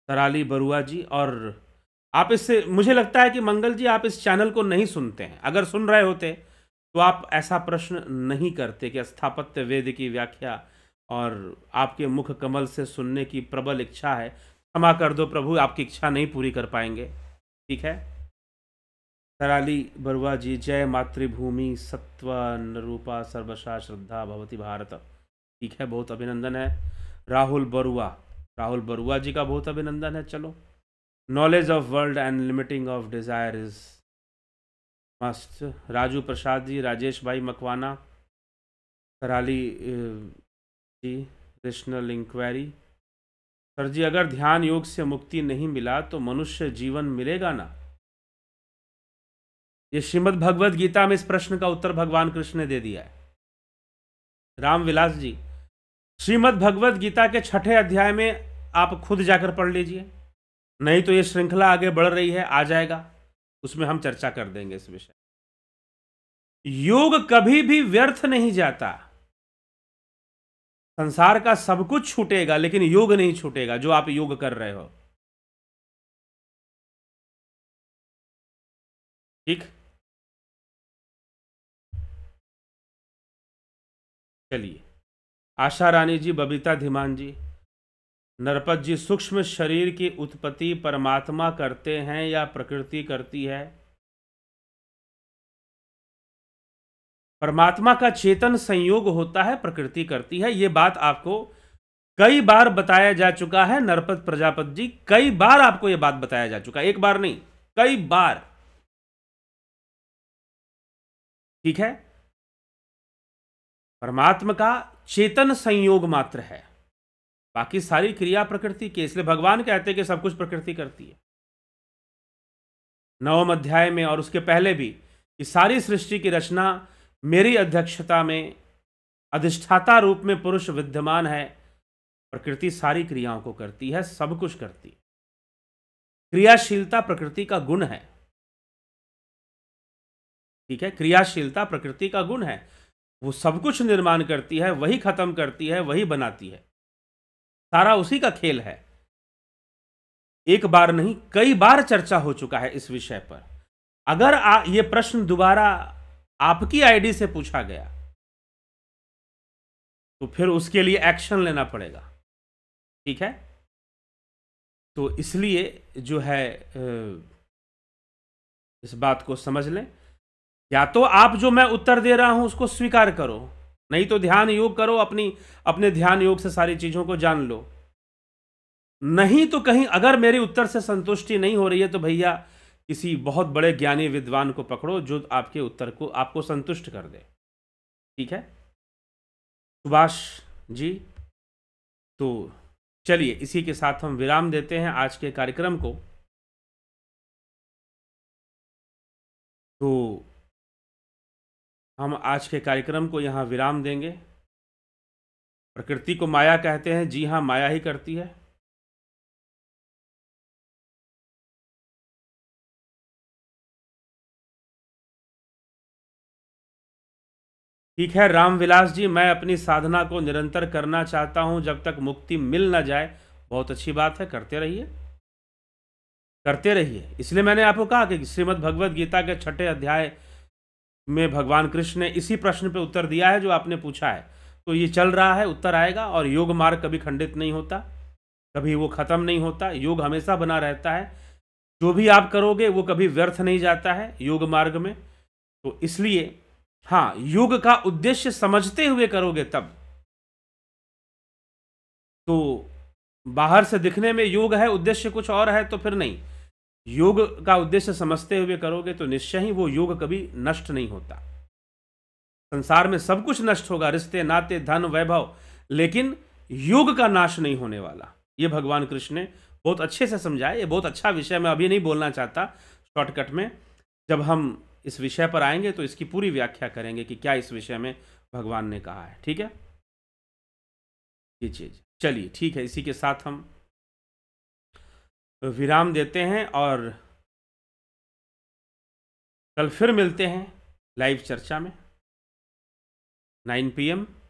तराली बरुआ जी और आप इससे मुझे लगता है कि मंगल जी आप इस चैनल को नहीं सुनते हैं अगर सुन रहे होते तो आप ऐसा प्रश्न नहीं करते कि स्थापत्य वेद की व्याख्या और आपके मुख कमल से सुनने की प्रबल इच्छा है क्षमा कर दो प्रभु आपकी इच्छा नहीं पूरी कर पाएंगे ठीक है तराली बरुआ जी जय मातृभूमि सत्व नरूपा सर्वशा श्रद्धा भवती भारत ठीक है बहुत अभिनंदन है राहुल बरुआ राहुल बरुआ जी का बहुत अभिनंदन है चलो knowledge of world and limiting of desire is मस्त राजू प्रसाद जी राजेश भाई मकवाना कराली जी रिश्नल इंक्वायरी सर जी अगर ध्यान योग से मुक्ति नहीं मिला तो मनुष्य जीवन मिलेगा ना ये श्रीमद् भगवद गीता में इस प्रश्न का उत्तर भगवान कृष्ण ने दे दिया है रामविलास जी श्रीमद् भगवद गीता के छठे अध्याय में आप खुद जाकर पढ़ लीजिए नहीं तो ये श्रृंखला आगे बढ़ रही है आ जाएगा उसमें हम चर्चा कर देंगे इस विषय योग कभी भी व्यर्थ नहीं जाता संसार का सब कुछ छूटेगा लेकिन योग नहीं छूटेगा जो आप योग कर रहे हो ठीक चलिए आशा रानी जी बबीता धीमान जी नरपत जी सूक्ष्म शरीर की उत्पत्ति परमात्मा करते हैं या प्रकृति करती है परमात्मा का चेतन संयोग होता है प्रकृति करती है ये बात आपको कई बार बताया जा चुका है नरपत प्रजापत जी कई बार आपको यह बात बताया जा चुका है एक बार नहीं कई बार ठीक है परमात्मा का चेतन संयोग मात्र है बाकी सारी क्रिया प्रकृति की इसलिए भगवान कहते हैं कि सब कुछ प्रकृति करती है नवम अध्याय में और उसके पहले भी कि सारी सृष्टि की रचना मेरी अध्यक्षता में अधिष्ठाता रूप में पुरुष विद्यमान है प्रकृति सारी क्रियाओं को करती है सब कुछ करती है क्रियाशीलता प्रकृति का गुण है ठीक है क्रियाशीलता प्रकृति का गुण है वो सब कुछ निर्माण करती है वही खत्म करती है वही बनाती है सारा उसी का खेल है एक बार नहीं कई बार चर्चा हो चुका है इस विषय पर अगर आ, ये प्रश्न दोबारा आपकी आईडी से पूछा गया तो फिर उसके लिए एक्शन लेना पड़ेगा ठीक है तो इसलिए जो है इस बात को समझ लें या तो आप जो मैं उत्तर दे रहा हूं उसको स्वीकार करो नहीं तो ध्यान योग करो अपनी अपने ध्यान योग से सारी चीजों को जान लो नहीं तो कहीं अगर मेरे उत्तर से संतुष्टि नहीं हो रही है तो भैया किसी बहुत बड़े ज्ञानी विद्वान को पकड़ो जो आपके उत्तर को आपको संतुष्ट कर दे ठीक है सुभाष जी तो चलिए इसी के साथ हम विराम देते हैं आज के कार्यक्रम को तो हम आज के कार्यक्रम को यहाँ विराम देंगे प्रकृति को माया कहते हैं जी हाँ माया ही करती है ठीक है रामविलास जी मैं अपनी साधना को निरंतर करना चाहता हूं जब तक मुक्ति मिल ना जाए बहुत अच्छी बात है करते रहिए करते रहिए इसलिए मैंने आपको कहा कि श्रीमद् भगवद गीता के छठे अध्याय में भगवान कृष्ण ने इसी प्रश्न पे उत्तर दिया है जो आपने पूछा है तो ये चल रहा है उत्तर आएगा और योग मार्ग कभी खंडित नहीं होता कभी वो ख़त्म नहीं होता योग हमेशा बना रहता है जो भी आप करोगे वो कभी व्यर्थ नहीं जाता है योग मार्ग में तो इसलिए हाँ योग का उद्देश्य समझते हुए करोगे तब तो बाहर से दिखने में योग है उद्देश्य कुछ और है तो फिर नहीं योग का उद्देश्य समझते हुए करोगे तो निश्चय ही वो योग कभी नष्ट नहीं होता संसार में सब कुछ नष्ट होगा रिश्ते नाते धन वैभव लेकिन योग का नाश नहीं होने वाला ये भगवान कृष्ण ने बहुत अच्छे से समझाया ये बहुत अच्छा विषय मैं अभी नहीं बोलना चाहता शॉर्टकट में जब हम इस विषय पर आएंगे तो इसकी पूरी व्याख्या करेंगे कि क्या इस विषय में भगवान ने कहा है ठीक है ये चीज चलिए ठीक है इसी के साथ हम विराम देते हैं और कल फिर मिलते हैं लाइव चर्चा में 9 पीएम